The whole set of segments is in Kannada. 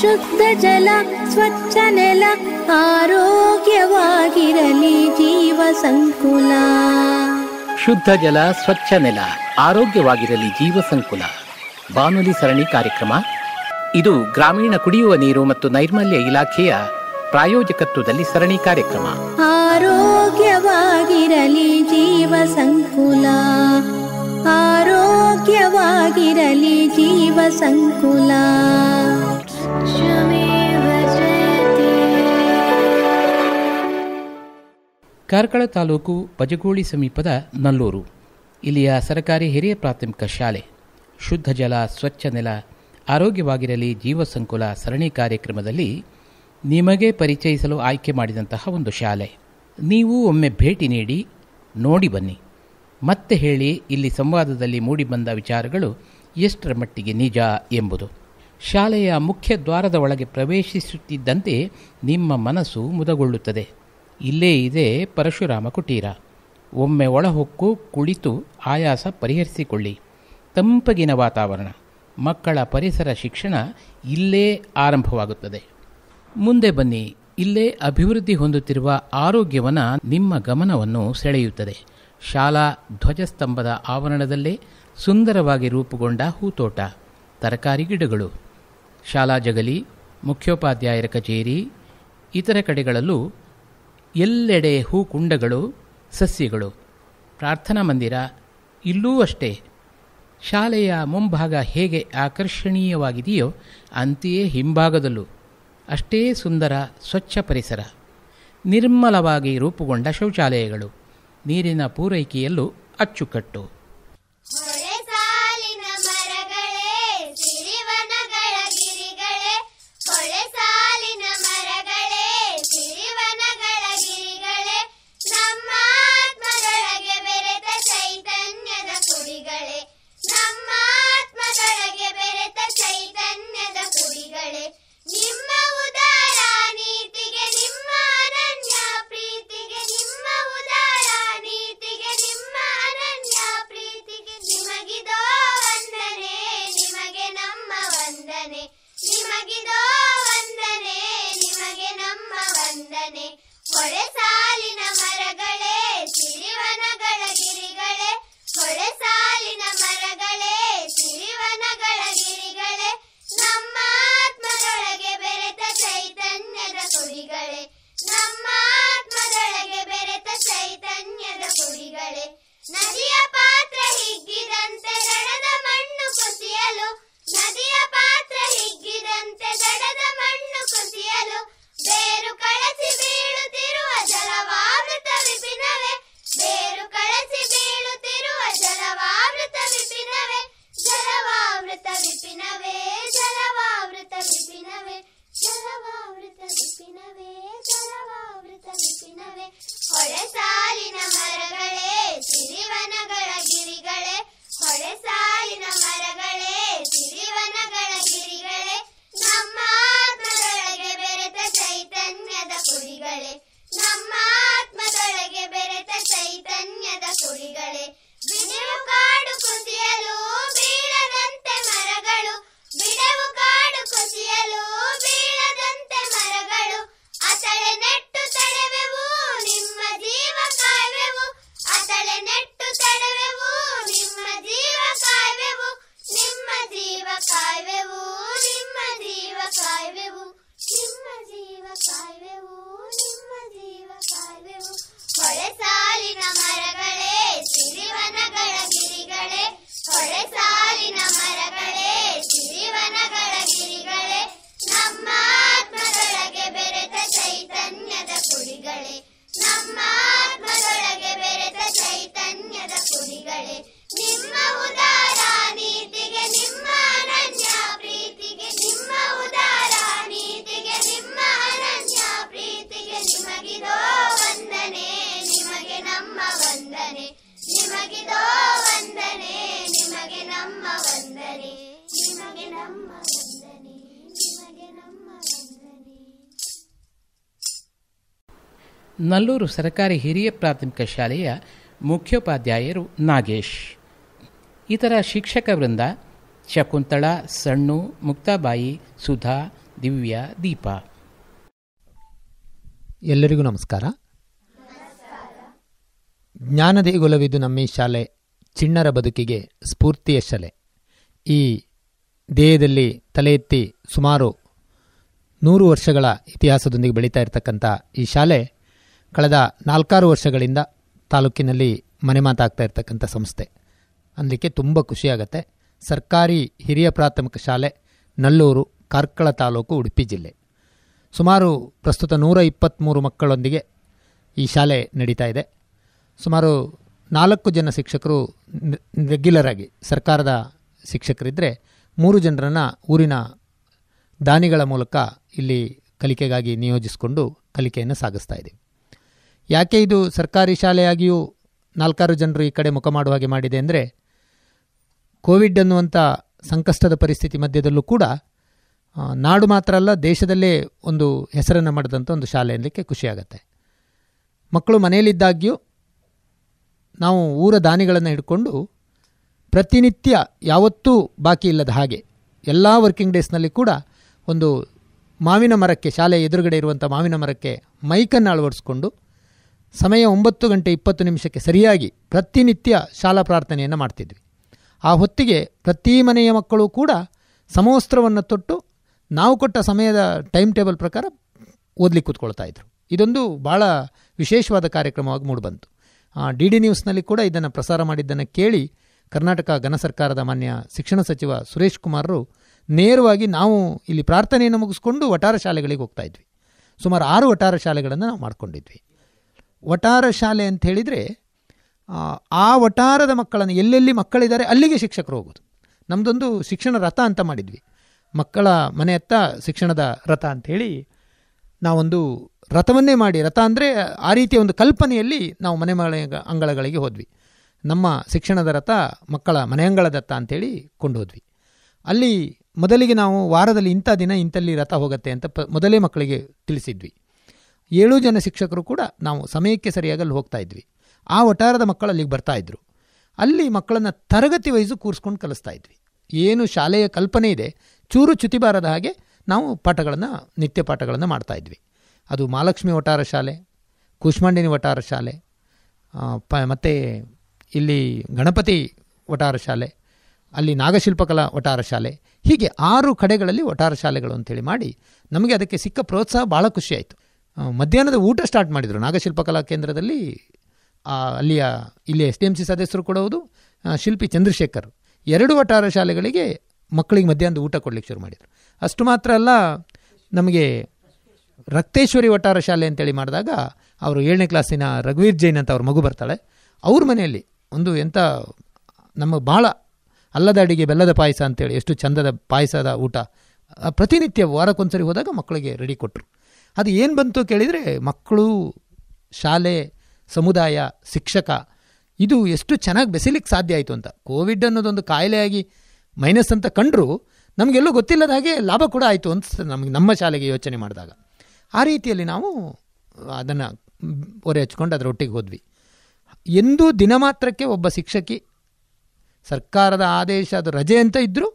ಶುದ್ಧ ಜಲ ಸ್ವಚ್ಛ ನೆಲ ಆರೋಗ್ಯವಾಗಿರಲಿ ಜೀವ ಸಂಕುಲ ಶುದ್ಧ ಜಲ ಸ್ವಚ್ಛ ನೆಲ ಆರೋಗ್ಯವಾಗಿರಲಿ ಜೀವ ಸಂಕುಲ ಬಾನುಲಿ ಸರಣಿ ಕಾರ್ಯಕ್ರಮ ಇದು ಗ್ರಾಮೀಣ ಕುಡಿಯುವ ನೀರು ಮತ್ತು ನೈರ್ಮಲ್ಯ ಇಲಾಖೆಯ ಪ್ರಾಯೋಜಕತ್ವದಲ್ಲಿ ಸರಣಿ ಕಾರ್ಯಕ್ರಮ ಆರೋಗ್ಯವಾಗಿರಲಿ ಜೀವ ಸಂಕುಲ ಆರೋಗ್ಯವಾಗಿರಲಿ ಜೀವ ಸಂಕುಲ ಕಾರ್ಕಳ ತಾಲೂಕು ಬಜಗೋಳಿ ಸಮೀಪದ ನಲ್ಲೂರು ಇಲ್ಲಿಯ ಸರಕಾರಿ ಹಿರಿಯ ಪ್ರಾಥಮಿಕ ಶಾಲೆ ಶುದ್ಧ ಜಲ ಸ್ವಚ್ಛ ನೆಲ ಆರೋಗ್ಯವಾಗಿರಲಿ ಜೀವ ಸಂಕುಲ ಸರಣಿ ಕಾರ್ಯಕ್ರಮದಲ್ಲಿ ನಿಮಗೆ ಪರಿಚಯಿಸಲು ಆಯ್ಕೆ ಮಾಡಿದಂತಹ ಒಂದು ಶಾಲೆ ನೀವು ಒಮ್ಮೆ ಭೇಟಿ ನೀಡಿ ನೋಡಿ ಬನ್ನಿ ಮತ್ತೆ ಹೇಳಿ ಇಲ್ಲಿ ಸಂವಾದದಲ್ಲಿ ಮೂಡಿಬಂದ ವಿಚಾರಗಳು ಎಷ್ಟರ ಮಟ್ಟಿಗೆ ನಿಜ ಎಂಬುದು ಶಾಲೆಯ ಮುಖ್ಯ ದ್ವಾರದ ಒಳಗೆ ಪ್ರವೇಶಿಸುತ್ತಿದ್ದಂತೆ ನಿಮ್ಮ ಮನಸ್ಸು ಮುದಗೊಳ್ಳುತ್ತದೆ ಇಲ್ಲೇ ಇದೆ ಪರಶುರಾಮ ಕುಟೀರ ಒಮ್ಮೆ ಒಳಹೊಕ್ಕು ಕುಳಿತು ಆಯಾಸ ಪರಿಹರಿಸಿಕೊಳ್ಳಿ ತಂಪಗಿನ ವಾತಾವರಣ ಮಕ್ಕಳ ಪರಿಸರ ಶಿಕ್ಷಣ ಇಲ್ಲೇ ಆರಂಭವಾಗುತ್ತದೆ ಮುಂದೆ ಬನ್ನಿ ಇಲ್ಲೇ ಅಭಿವೃದ್ಧಿ ಹೊಂದುತ್ತಿರುವ ಆರೋಗ್ಯವನ ನಿಮ್ಮ ಗಮನವನ್ನು ಸೆಳೆಯುತ್ತದೆ ಶಾಲಾ ಧ್ವಜಸ್ತಂಭದ ಆವರಣದಲ್ಲೇ ಸುಂದರವಾಗಿ ರೂಪುಗೊಂಡ ಹೂತೋಟ ತರಕಾರಿ ಗಿಡಗಳು ಶಾಲಾ ಜಗಲಿ ಮುಖ್ಯೋಪಾಧ್ಯಾಯರ ಕಚೇರಿ ಇತರ ಕಡೆಗಳಲ್ಲೂ ಎಲ್ಲೆಡೆ ಹೂಕುಂಡಗಳು ಸಸ್ಯಗಳು ಪ್ರಾರ್ಥನಾ ಮಂದಿರ ಇಲ್ಲೂ ಅಷ್ಟೇ ಶಾಲೆಯ ಮುಂಭಾಗ ಹೇಗೆ ಆಕರ್ಷಣೀಯವಾಗಿದೆಯೋ ಅಂತೆಯೇ ಹಿಂಭಾಗದಲ್ಲೂ ಅಷ್ಟೇ ಸುಂದರ ಸ್ವಚ್ಛ ಪರಿಸರ ನಿರ್ಮಲವಾಗಿ ರೂಪುಗೊಂಡ ಶೌಚಾಲಯಗಳು ನೀರಿನ ಪೂರೈಕೆಯಲ್ಲೂ ಅಚ್ಚುಕಟ್ಟು ಮುಗಿದೋ ವಂದನೆ ನಿಮಗೆ ನಮ್ಮ ವಂದನೆ ಹೊಳೆ ಸಾಲಿನ ಮರಗಳೇ ಸಿರಿವನಗಳ ಗಿರಿಗಳೇ ಹೊಳೆ ಸಾಲಿನ ಮರಗಳೇ ಸಿರಿವನಗಳ ಗಿರಿಗಳೇ ನಮ್ಮ ಆತ್ಮದೊಳಗೆ ಬೆರೆತ ಚೈತನ್ಯದ ಕುರಿಗಳೇ ನಮ್ಮ ಆತ್ಮದೊಳಗೆ ಬೆರೆತ ಚೈತನ್ಯದ ಕುರಿಗಳೇ ನದಿಯ ಪಾತ್ರ ಹಿಗ್ಗಿದಂತೆ ನಡೆದ ಮಣ್ಣು ಕುಸಿಯಲು ನದಿಯ ಪಾತ್ರ ಹಿಗ್ಗಿದ ನಲ್ಲೂರು ಸರ್ಕಾರಿ ಹಿರಿಯ ಪ್ರಾಥಮಿಕ ಶಾಲೆಯ ಮುಖ್ಯೋಪಾಧ್ಯಾಯರು ನಾಗೇಶ್ ಇತರ ಶಿಕ್ಷಕ ವೃಂದ ಶಕುಂತಳ ಸಣ್ಣು ಮುಕ್ತಾಬಾಯಿ ಸುಧಾ ದಿವ್ಯ ದೀಪ ಎಲ್ಲರಿಗೂ ನಮಸ್ಕಾರ ಗೊಲವಿದ್ದು ನಮ್ಮ ಈ ಶಾಲೆ ಚಿಣ್ಣರ ಬದುಕಿಗೆ ಸ್ಫೂರ್ತಿಯ ಶಾಲೆ ಈ ದೇಹದಲ್ಲಿ ತಲೆ ಎತ್ತಿ ಸುಮಾರು ನೂರು ವರ್ಷಗಳ ಇತಿಹಾಸದೊಂದಿಗೆ ಬೆಳೀತಾ ಇರತಕ್ಕಂಥ ಈ ಶಾಲೆ ಕಳೆದ ನಾಲ್ಕಾರು ವರ್ಷಗಳಿಂದ ತಾಲೂಕಿನಲ್ಲಿ ಮನೆ ಮಾತಾಗ್ತಾ ಇರ್ತಕ್ಕಂಥ ಸಂಸ್ಥೆ ಅದಕ್ಕೆ ತುಂಬ ಖುಷಿಯಾಗತ್ತೆ ಸರ್ಕಾರಿ ಹಿರಿಯ ಪ್ರಾಥಮಿಕ ಶಾಲೆ ನಲ್ಲೂರು ಕಾರ್ಕಳ ತಾಲೂಕು ಉಡುಪಿ ಜಿಲ್ಲೆ ಸುಮಾರು ಪ್ರಸ್ತುತ ನೂರ ಇಪ್ಪತ್ತ್ಮೂರು ಮಕ್ಕಳೊಂದಿಗೆ ಈ ಶಾಲೆ ನಡೀತಾ ಇದೆ ಸುಮಾರು ನಾಲ್ಕು ಜನ ಶಿಕ್ಷಕರು ರೆಗ್ಯುಲರ್ ಆಗಿ ಸರ್ಕಾರದ ಶಿಕ್ಷಕರಿದ್ದರೆ ಮೂರು ಜನರನ್ನು ಊರಿನ ದಾನಿಗಳ ಮೂಲಕ ಇಲ್ಲಿ ಕಲಿಕೆಗಾಗಿ ನಿಯೋಜಿಸಿಕೊಂಡು ಕಲಿಕೆಯನ್ನು ಸಾಗಿಸ್ತಾ ಇದ್ದೀವಿ ಯಾಕೆ ಇದು ಸರ್ಕಾರಿ ಶಾಲೆಯಾಗಿಯೂ ನಾಲ್ಕಾರು ಜನರು ಈ ಕಡೆ ಮುಖ ಮಾಡುವ ಹಾಗೆ ಮಾಡಿದೆ ಅಂದರೆ ಕೋವಿಡ್ ಅನ್ನುವಂಥ ಸಂಕಷ್ಟದ ಪರಿಸ್ಥಿತಿ ಮಧ್ಯದಲ್ಲೂ ಕೂಡ ನಾಡು ಮಾತ್ರ ಅಲ್ಲ ದೇಶದಲ್ಲೇ ಒಂದು ಹೆಸರನ್ನು ಮಾಡಿದಂಥ ಒಂದು ಶಾಲೆ ಅನ್ನಲಿಕ್ಕೆ ಖುಷಿಯಾಗತ್ತೆ ಮಕ್ಕಳು ಮನೆಯಲ್ಲಿದ್ದಾಗ್ಯೂ ನಾವು ಊರ ದಾನಿಗಳನ್ನು ಹಿಡ್ಕೊಂಡು ಪ್ರತಿನಿತ್ಯ ಯಾವತ್ತೂ ಬಾಕಿ ಇಲ್ಲದ ಹಾಗೆ ಎಲ್ಲ ವರ್ಕಿಂಗ್ ಡೇಸ್ನಲ್ಲಿ ಕೂಡ ಒಂದು ಮಾವಿನ ಮರಕ್ಕೆ ಶಾಲೆಯ ಎದುರುಗಡೆ ಇರುವಂಥ ಮಾವಿನ ಮರಕ್ಕೆ ಮೈಕನ್ನು ಅಳವಡಿಸ್ಕೊಂಡು ಸಮಯ ಒಂಬತ್ತು ಗಂಟೆ ಇಪ್ಪತ್ತು ನಿಮಿಷಕ್ಕೆ ಸರಿಯಾಗಿ ಪ್ರತಿನಿತ್ಯ ಶಾಲಾ ಪ್ರಾರ್ಥನೆಯನ್ನು ಮಾಡ್ತಿದ್ವಿ ಆ ಹೊತ್ತಿಗೆ ಪ್ರತಿ ಮನೆಯ ಮಕ್ಕಳು ಕೂಡ ಸಮವಸ್ತ್ರವನ್ನು ತೊಟ್ಟು ನಾವು ಕೊಟ್ಟ ಸಮಯದ ಟೈಮ್ ಟೇಬಲ್ ಪ್ರಕಾರ ಓದಲಿಕ್ಕೆ ಕೂತ್ಕೊಳ್ತಾ ಇದೊಂದು ಭಾಳ ವಿಶೇಷವಾದ ಕಾರ್ಯಕ್ರಮವಾಗಿ ಮೂಡಿಬಂತು ಡಿ ಡಿ ನ್ಯೂಸ್ನಲ್ಲಿ ಕೂಡ ಇದನ್ನು ಪ್ರಸಾರ ಮಾಡಿದ್ದನ್ನು ಕೇಳಿ ಕರ್ನಾಟಕ ಘನ ಸರ್ಕಾರದ ಮಾನ್ಯ ಶಿಕ್ಷಣ ಸಚಿವ ಸುರೇಶ್ ಕುಮಾರರು ನೇರವಾಗಿ ನಾವು ಇಲ್ಲಿ ಪ್ರಾರ್ಥನೆಯನ್ನು ಮುಗಿಸ್ಕೊಂಡು ವಟಾರ ಶಾಲೆಗಳಿಗೆ ಹೋಗ್ತಾ ಇದ್ವಿ ಸುಮಾರು ಆರು ವಟಾರ ಶಾಲೆಗಳನ್ನು ನಾವು ಮಾಡಿಕೊಂಡಿದ್ವಿ ವಟಾರ ಶಾಲೆ ಅಂತ ಹೇಳಿದರೆ ಆ ವಟಾರದ ಮಕ್ಕಳನ್ನು ಎಲ್ಲೆಲ್ಲಿ ಮಕ್ಕಳಿದ್ದಾರೆ ಅಲ್ಲಿಗೆ ಶಿಕ್ಷಕರು ಹೋಗೋದು ನಮ್ಮದೊಂದು ಶಿಕ್ಷಣ ರಥ ಅಂತ ಮಾಡಿದ್ವಿ ಮಕ್ಕಳ ಮನೆಯತ್ತ ಶಿಕ್ಷಣದ ರಥ ಅಂಥೇಳಿ ನಾವೊಂದು ರಥವನ್ನೇ ಮಾಡಿ ರಥ ಅಂದರೆ ಆ ರೀತಿಯ ಒಂದು ಕಲ್ಪನೆಯಲ್ಲಿ ನಾವು ಮನೆ ಮನೆ ಅಂಗಳಗಳಿಗೆ ಹೋದ್ವಿ ನಮ್ಮ ಶಿಕ್ಷಣದ ರಥ ಮಕ್ಕಳ ಮನೆ ಅಂಗಳದತ್ತ ಅಂಥೇಳಿ ಕೊಂಡು ಹೋದ್ವಿ ಅಲ್ಲಿ ಮೊದಲಿಗೆ ನಾವು ವಾರದಲ್ಲಿ ಇಂಥ ದಿನ ಇಂಥಲ್ಲಿ ರಥ ಹೋಗುತ್ತೆ ಅಂತ ಮೊದಲೇ ಮಕ್ಕಳಿಗೆ ತಿಳಿಸಿದ್ವಿ ಏಳು ಜನ ಶಿಕ್ಷಕರು ಕೂಡ ನಾವು ಸಮಯಕ್ಕೆ ಸರಿಯಾಗಿ ಅಲ್ಲಿ ಹೋಗ್ತಾ ಇದ್ವಿ ಆ ವಟಾರದ ಮಕ್ಕಳು ಅಲ್ಲಿಗೆ ಬರ್ತಾಯಿದ್ರು ಅಲ್ಲಿ ಮಕ್ಕಳನ್ನು ತರಗತಿ ವಯಸ್ಸು ಕೂರಿಸ್ಕೊಂಡು ಕಲಿಸ್ತಾ ಇದ್ವಿ ಏನು ಶಾಲೆಯ ಕಲ್ಪನೆ ಇದೆ ಚೂರು ಚ್ಯುತಿಬಾರದ ಹಾಗೆ ನಾವು ಪಾಠಗಳನ್ನು ನಿತ್ಯ ಪಾಠಗಳನ್ನು ಇದ್ವಿ ಅದು ಮಹಾಲಕ್ಷ್ಮಿ ವಟಾರ ಶಾಲೆ ಕೂಶ್ಮಾಂಡಿನಿ ವಟಾರ ಶಾಲೆ ಪ ಮತ್ತು ಇಲ್ಲಿ ಗಣಪತಿ ವಟಾರ ಶಾಲೆ ಅಲ್ಲಿ ನಾಗಶಿಲ್ಪಕಲಾ ವಟಾರ ಶಾಲೆ ಹೀಗೆ ಆರು ಕಡೆಗಳಲ್ಲಿ ವಟಾರ ಶಾಲೆಗಳು ಅಂತೇಳಿ ಮಾಡಿ ನಮಗೆ ಅದಕ್ಕೆ ಸಿಕ್ಕ ಪ್ರೋತ್ಸಾಹ ಭಾಳ ಖುಷಿಯಾಯಿತು ಮಧ್ಯಾಹ್ನದ ಊಟ ಸ್ಟಾರ್ಟ್ ಮಾಡಿದರು ನಾಗಶಿಲ್ಪಕಲಾ ಕೇಂದ್ರದಲ್ಲಿ ಅಲ್ಲಿಯ ಇಲ್ಲಿ ಎಸ್ ಡಿ ಎಮ್ ಸಿ ಸದಸ್ಯರು ಕೂಡ ಶಿಲ್ಪಿ ಚಂದ್ರಶೇಖರ್ ಎರಡು ವಟಾರ ಶಾಲೆಗಳಿಗೆ ಮಕ್ಕಳಿಗೆ ಮಧ್ಯಾಹ್ನದ ಊಟ ಕೊಡಲಿಕ್ಕೆ ಶುರು ಮಾಡಿದರು ಅಷ್ಟು ಮಾತ್ರ ಅಲ್ಲ ನಮಗೆ ರಕ್ತೇಶ್ವರಿ ವಟಾರ ಶಾಲೆ ಅಂತೇಳಿ ಮಾಡಿದಾಗ ಅವರು ಏಳನೇ ಕ್ಲಾಸಿನ ರಘುವೀರ್ ಜೈನ್ ಅಂತ ಅವ್ರ ಮಗು ಬರ್ತಾಳೆ ಅವ್ರ ಮನೆಯಲ್ಲಿ ಒಂದು ಎಂಥ ನಮ್ಮ ಭಾಳ ಅಲ್ಲದ ಅಡಿಗೆ ಬೆಲ್ಲದ ಪಾಯಸ ಅಂತೇಳಿ ಎಷ್ಟು ಚಂದದ ಪಾಯಸದ ಊಟ ಪ್ರತಿನಿತ್ಯ ವಾರಕ್ಕೊಂದ್ಸರಿ ಹೋದಾಗ ಮಕ್ಕಳಿಗೆ ರೆಡಿ ಕೊಟ್ಟರು ಅದು ಏನು ಬಂತು ಕೇಳಿದರೆ ಮಕ್ಕಳು ಶಾಲೆ ಸಮುದಾಯ ಶಿಕ್ಷಕ ಇದು ಎಷ್ಟು ಚೆನ್ನಾಗಿ ಬೆಸಿಲಿಕ್ಕೆ ಸಾಧ್ಯ ಆಯಿತು ಅಂತ ಕೋವಿಡ್ ಅನ್ನೋದೊಂದು ಕಾಯಿಲೆಯಾಗಿ ಮೈನಸ್ ಅಂತ ಕಂಡರೂ ನಮಗೆಲ್ಲೂ ಗೊತ್ತಿಲ್ಲದ ಹಾಗೆ ಲಾಭ ಕೂಡ ಆಯಿತು ಅಂತ ನಮಗೆ ನಮ್ಮ ಶಾಲೆಗೆ ಯೋಚನೆ ಮಾಡಿದಾಗ ಆ ರೀತಿಯಲ್ಲಿ ನಾವು ಅದನ್ನು ಒರೆ ಹಚ್ಕೊಂಡು ಅದರೊಟ್ಟಿಗೆ ಹೋದ್ವಿ ಎಂದೂ ದಿನ ಮಾತ್ರಕ್ಕೆ ಒಬ್ಬ ಶಿಕ್ಷಕಿ ಸರ್ಕಾರದ ಆದೇಶ ಅದು ರಜೆ ಅಂತ ಇದ್ದರೂ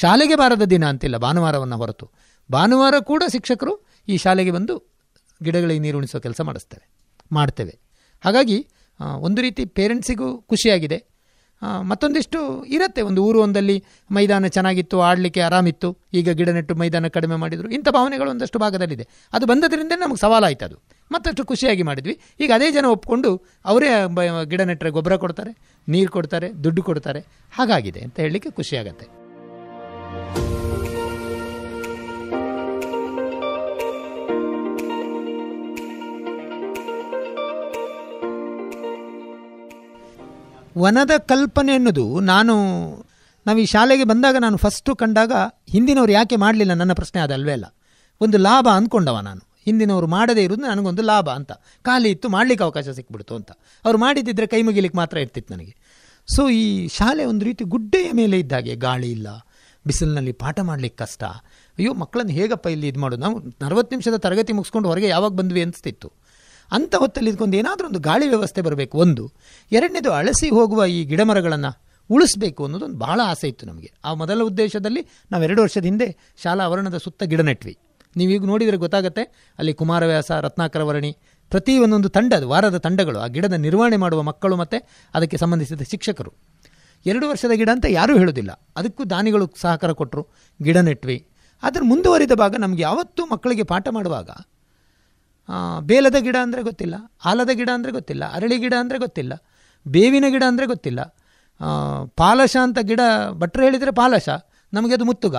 ಶಾಲೆಗೆ ಬಾರದ ದಿನ ಅಂತಿಲ್ಲ ಭಾನುವಾರವನ್ನು ಹೊರತು ಭಾನುವಾರ ಕೂಡ ಶಿಕ್ಷಕರು ಈ ಶಾಲೆಗೆ ಬಂದು ಗಿಡಗಳಿಗೆ ನೀರು ಉಣಿಸೋ ಕೆಲಸ ಮಾಡಿಸ್ತೇವೆ ಮಾಡ್ತೇವೆ ಹಾಗಾಗಿ ಒಂದು ರೀತಿ ಪೇರೆಂಟ್ಸಿಗೂ ಖುಷಿಯಾಗಿದೆ ಮತ್ತೊಂದಿಷ್ಟು ಇರುತ್ತೆ ಒಂದು ಊರು ಒಂದಲ್ಲಿ ಮೈದಾನ ಚೆನ್ನಾಗಿತ್ತು ಆಡಲಿಕ್ಕೆ ಆರಾಮಿತ್ತು ಈಗ ಗಿಡ ನೆಟ್ಟು ಮೈದಾನ ಕಡಿಮೆ ಮಾಡಿದರು ಇಂಥ ಭಾವನೆಗಳು ಒಂದಷ್ಟು ಭಾಗದಲ್ಲಿದೆ ಅದು ಬಂದದ್ರಿಂದ ನಮಗೆ ಸವಾಲಾಯಿತು ಅದು ಮತ್ತಷ್ಟು ಖುಷಿಯಾಗಿ ಮಾಡಿದ್ವಿ ಈಗ ಅದೇ ಜನ ಒಪ್ಪಿಕೊಂಡು ಅವರೇ ಗಿಡ ನೆಟ್ಟರೆ ಗೊಬ್ಬರ ಕೊಡ್ತಾರೆ ನೀರು ಕೊಡ್ತಾರೆ ದುಡ್ಡು ಕೊಡ್ತಾರೆ ಹಾಗಾಗಿದೆ ಅಂತ ಹೇಳಲಿಕ್ಕೆ ಖುಷಿಯಾಗತ್ತೆ ವನದ ಕಲ್ಪನೆ ಅನ್ನೋದು ನಾನು ನಾವು ಈ ಶಾಲೆಗೆ ಬಂದಾಗ ನಾನು ಫಸ್ಟು ಕಂಡಾಗ ಹಿಂದಿನವ್ರು ಯಾಕೆ ಮಾಡಲಿಲ್ಲ ನನ್ನ ಪ್ರಶ್ನೆ ಅದಲ್ವೇ ಅಲ್ಲ ಒಂದು ಲಾಭ ಅಂದ್ಕೊಂಡವ ನಾನು ಹಿಂದಿನವರು ಮಾಡದೇ ಇರೋದು ನನಗೊಂದು ಲಾಭ ಅಂತ ಖಾಲಿ ಇತ್ತು ಮಾಡಲಿಕ್ಕೆ ಅವಕಾಶ ಸಿಕ್ಬಿಡ್ತು ಅಂತ ಅವ್ರು ಮಾಡಿದ್ದಿದ್ರೆ ಕೈ ಮುಗಿಲಿಕ್ಕೆ ಮಾತ್ರ ಇರ್ತಿತ್ತು ನನಗೆ ಸೊ ಈ ಶಾಲೆ ಒಂದು ರೀತಿ ಗುಡ್ಡೆಯ ಮೇಲೆ ಇದ್ದಾಗೆ ಗಾಳಿ ಇಲ್ಲ ಬಿಸಿಲಿನಲ್ಲಿ ಪಾಠ ಮಾಡಲಿಕ್ಕೆ ಕಷ್ಟ ಅಯ್ಯೋ ಮಕ್ಕಳನ್ನು ಹೇಗಪ್ಪ ಇಲ್ಲಿ ಇದು ಮಾಡೋದು ನಾವು ನಲವತ್ತು ನಿಮಿಷದ ತರಗತಿ ಮುಗಿಸ್ಕೊಂಡು ಹೊರಗೆ ಯಾವಾಗ ಬಂದ್ವಿ ಅನಿಸ್ತಿತ್ತು ಅಂಥ ಹೊತ್ತಲ್ಲಿ ಇದಕ್ಕೊಂದು ಏನಾದರೂ ಒಂದು ಗಾಳಿ ವ್ಯವಸ್ಥೆ ಬರಬೇಕು ಒಂದು ಎರಡನೇದು ಅಳಸಿ ಹೋಗುವ ಈ ಗಿಡಮರಗಳನ್ನು ಉಳಿಸಬೇಕು ಅನ್ನೋದೊಂದು ಭಾಳ ಆಸೆ ಇತ್ತು ನಮಗೆ ಆ ಮೊದಲ ಉದ್ದೇಶದಲ್ಲಿ ನಾವು ಎರಡು ವರ್ಷದ ಹಿಂದೆ ಶಾಲಾ ಆವರಣದ ಸುತ್ತ ಗಿಡ ನೆಟ್ವಿ ನೀವೀಗ ನೋಡಿದರೆ ಗೊತ್ತಾಗುತ್ತೆ ಅಲ್ಲಿ ಕುಮಾರವ್ಯಾಸ ರತ್ನಾಕರ ವರ್ಣಿ ಪ್ರತಿ ಒಂದೊಂದು ತಂಡ ವಾರದ ತಂಡಗಳು ಆ ಗಿಡದ ನಿರ್ವಹಣೆ ಮಾಡುವ ಮಕ್ಕಳು ಮತ್ತು ಅದಕ್ಕೆ ಸಂಬಂಧಿಸಿದ ಶಿಕ್ಷಕರು ಎರಡು ವರ್ಷದ ಗಿಡ ಅಂತ ಯಾರೂ ಹೇಳೋದಿಲ್ಲ ಅದಕ್ಕೂ ದಾನಿಗಳು ಸಹಕಾರ ಕೊಟ್ಟರು ಗಿಡ ನೆಟ್ವಿ ಆದರೆ ಮುಂದುವರಿದ ಭಾಗ ನಮಗೆ ಯಾವತ್ತೂ ಮಕ್ಕಳಿಗೆ ಪಾಠ ಮಾಡುವಾಗ ಬೇಲದ ಗಿಡ ಅಂದರೆ ಗೊತ್ತಿಲ್ಲ ಆಲದ ಗಿಡ ಅಂದರೆ ಗೊತ್ತಿಲ್ಲ ಅರಳಿ ಗಿಡ ಅಂದರೆ ಗೊತ್ತಿಲ್ಲ ಬೇವಿನ ಗಿಡ ಅಂದರೆ ಗೊತ್ತಿಲ್ಲ ಪಾಲಶ ಅಂತ ಗಿಡ ಭಟ್ರು ಹೇಳಿದರೆ ಪಾಲಶ ನಮಗೆ ಅದು ಮುತ್ತುಗ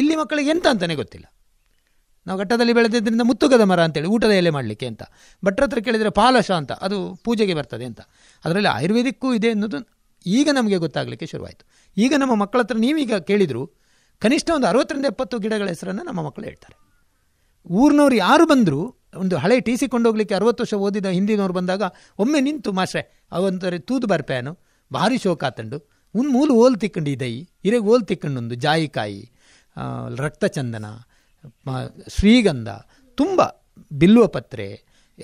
ಇಲ್ಲಿ ಮಕ್ಕಳಿಗೆ ಎಂತ ಅಂತಲೇ ಗೊತ್ತಿಲ್ಲ ನಾವು ಘಟ್ಟದಲ್ಲಿ ಬೆಳೆದಿದ್ದರಿಂದ ಮುತ್ತುಗದ ಮರ ಅಂತೇಳಿ ಊಟದ ಎಲೆ ಮಾಡಲಿಕ್ಕೆ ಅಂತ ಭಟ್ರ ಹತ್ರ ಕೇಳಿದರೆ ಪಾಲಶ ಅಂತ ಅದು ಪೂಜೆಗೆ ಬರ್ತದೆ ಅಂತ ಅದರಲ್ಲಿ ಆಯುರ್ವೇದಿಕ್ಕೂ ಇದೆ ಅನ್ನೋದು ಈಗ ನಮಗೆ ಗೊತ್ತಾಗಲಿಕ್ಕೆ ಶುರುವಾಯಿತು ಈಗ ನಮ್ಮ ಮಕ್ಕಳ ಹತ್ರ ನೀವೀಗ ಕೇಳಿದರು ಕನಿಷ್ಠ ಒಂದು ಅರವತ್ತರಿಂದ ಎಪ್ಪತ್ತು ಗಿಡಗಳ ಹೆಸರನ್ನು ನಮ್ಮ ಮಕ್ಕಳು ಹೇಳ್ತಾರೆ ಊರಿನವ್ರು ಯಾರು ಬಂದರೂ ಒಂದು ಹಳೆ ಟಿ ಸಿ ಕೊಂಡೋಗ್ಲಿಕ್ಕೆ ಅರವತ್ತು ವರ್ಷ ಓದಿದ ಹಿಂದಿನವ್ರು ಬಂದಾಗ ಒಮ್ಮೆ ನಿಂತು ಮಾಸ್ಟ್ರೆ ಅವಂತಾರೆ ತೂದು ಬರ್ಪ್ಯಾನು ಭಾರಿ ಶೋಕ ತಂಡು ಒಂದು ಮೂಲು ಓಲ್ ತಿಕ್ಕಂಡು ಇದೈ ಇರೆಗೆ ಓಲ್ ತಿಕ್ಕಂಡೊಂದು ಜಾಯಿಕಾಯಿ ರಕ್ತಚಂದನ ಶ್ರೀಗಂಧ ತುಂಬ ಬಿಲ್ಲುವ ಪತ್ರೆ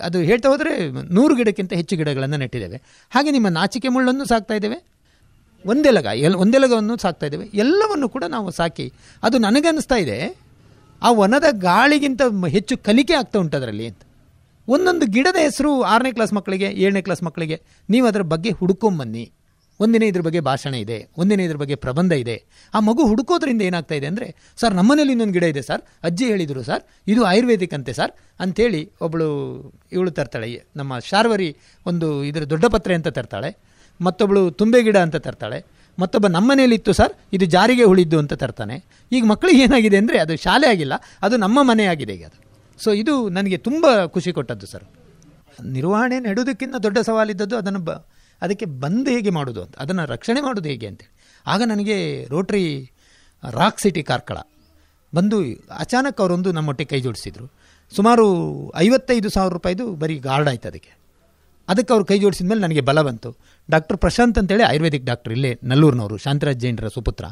ಅದು ಹೇಳ್ತಾ ಹೋದರೆ ನೂರು ಗಿಡಕ್ಕಿಂತ ಹೆಚ್ಚು ಗಿಡಗಳನ್ನು ನೆಟ್ಟಿದ್ದೇವೆ ಹಾಗೆ ನಿಮ್ಮ ನಾಚಿಕೆ ಮುಳ್ಳನ್ನು ಸಾಕ್ತಾ ಇದ್ದೇವೆ ಒಂದೆಲಗ ಎಲ್ ಒಂದೆಲಗವನ್ನು ಸಾಕ್ತಾ ಇದ್ದೇವೆ ಎಲ್ಲವನ್ನು ಕೂಡ ನಾವು ಸಾಕಿ ಅದು ನನಗನ್ನಿಸ್ತಾ ಇದೆ ಆ ವನದ ಗಾಳಿಗಿಂತ ಹೆಚ್ಚು ಕಲಿಕೆ ಆಗ್ತಾ ಉಂಟು ಅದರಲ್ಲಿ ಅಂತ ಒಂದೊಂದು ಗಿಡದ ಹೆಸರು ಆರನೇ ಕ್ಲಾಸ್ ಮಕ್ಕಳಿಗೆ ಏಳನೇ ಕ್ಲಾಸ್ ಮಕ್ಕಳಿಗೆ ನೀವು ಅದರ ಬಗ್ಗೆ ಹುಡುಕೊಂಬನ್ನಿ ಒಂದಿನ ಇದ್ರ ಬಗ್ಗೆ ಭಾಷಣ ಇದೆ ಒಂದಿನೇ ಇದ್ರ ಬಗ್ಗೆ ಪ್ರಬಂಧ ಇದೆ ಆ ಮಗು ಹುಡುಕೋದ್ರಿಂದ ಏನಾಗ್ತಾ ಇದೆ ಅಂದರೆ ಸರ್ ನಮ್ಮನೇಲಿ ಇನ್ನೊಂದು ಗಿಡ ಇದೆ ಸರ್ ಅಜ್ಜಿ ಹೇಳಿದರು ಸರ್ ಇದು ಆಯುರ್ವೇದಿಕ್ ಅಂತೆ ಸರ್ ಅಂಥೇಳಿ ಒಬ್ಬಳು ಇವಳು ತರ್ತಾಳೆ ನಮ್ಮ ಶಾರ್ವರಿ ಒಂದು ಇದರ ದೊಡ್ಡ ಪತ್ರೆ ಅಂತ ತರ್ತಾಳೆ ಮತ್ತೊಬ್ಬಳು ತುಂಬೆ ಗಿಡ ಅಂತ ತರ್ತಾಳೆ ಮತ್ತೊಬ್ಬ ಮನೇಲಿತ್ತು ಸರ್ ಇದು ಜಾರಿಗೆ ಉಳಿದ್ದು ಅಂತ ತರ್ತಾನೆ ಈಗ ಮಕ್ಕಳಿಗೆ ಏನಾಗಿದೆ ಅಂದರೆ ಅದು ಶಾಲೆ ಆಗಿಲ್ಲ ಅದು ನಮ್ಮ ಮನೆಯಾಗಿದೆ ಈಗ ಅದು ಸೊ ಇದು ನನಗೆ ತುಂಬ ಖುಷಿ ಕೊಟ್ಟದ್ದು ಸರ್ ನಿರ್ವಹಣೆ ನೆಡೋದಕ್ಕಿಂತ ದೊಡ್ಡ ಸವಾಲಿದ್ದದ್ದು ಅದನ್ನು ಬ ಅದಕ್ಕೆ ಬಂದ್ ಹೇಗೆ ಮಾಡೋದು ಅಂತ ಅದನ್ನು ರಕ್ಷಣೆ ಮಾಡೋದು ಹೇಗೆ ಅಂತೇಳಿ ಆಗ ನನಗೆ ರೋಟ್ರಿ ರಾಕ್ ಸಿಟಿ ಕಾರ್ಕಳ ಬಂದು ಅಚಾನಕ್ ಅವರೊಂದು ನಮ್ಮೊಟ್ಟಿಗೆ ಕೈ ಜೋಡಿಸಿದರು ಸುಮಾರು ಐವತ್ತೈದು ಸಾವಿರ ರೂಪಾಯಿದು ಬರೀ ಗಾರ್ಡ್ ಆಯ್ತು ಅದಕ್ಕೆ ಅದಕ್ಕೆ ಅವ್ರು ಕೈ ಜೋಡಿಸಿದ ಮೇಲೆ ನನಗೆ ಬಲ ಬಂತು ಡಾಕ್ಟರ್ ಪ್ರಶಾಂತ್ ಅಂತೇಳಿ ಆಯುರ್ವೇದಿಕ್ ಡಾಕ್ಟರ್ ಇಲ್ಲೇ ನಲ್ಲೂರಿನವರು ಶಾಂತರಾಜ್ ಜೈನರ ಸುಪುತ್ರ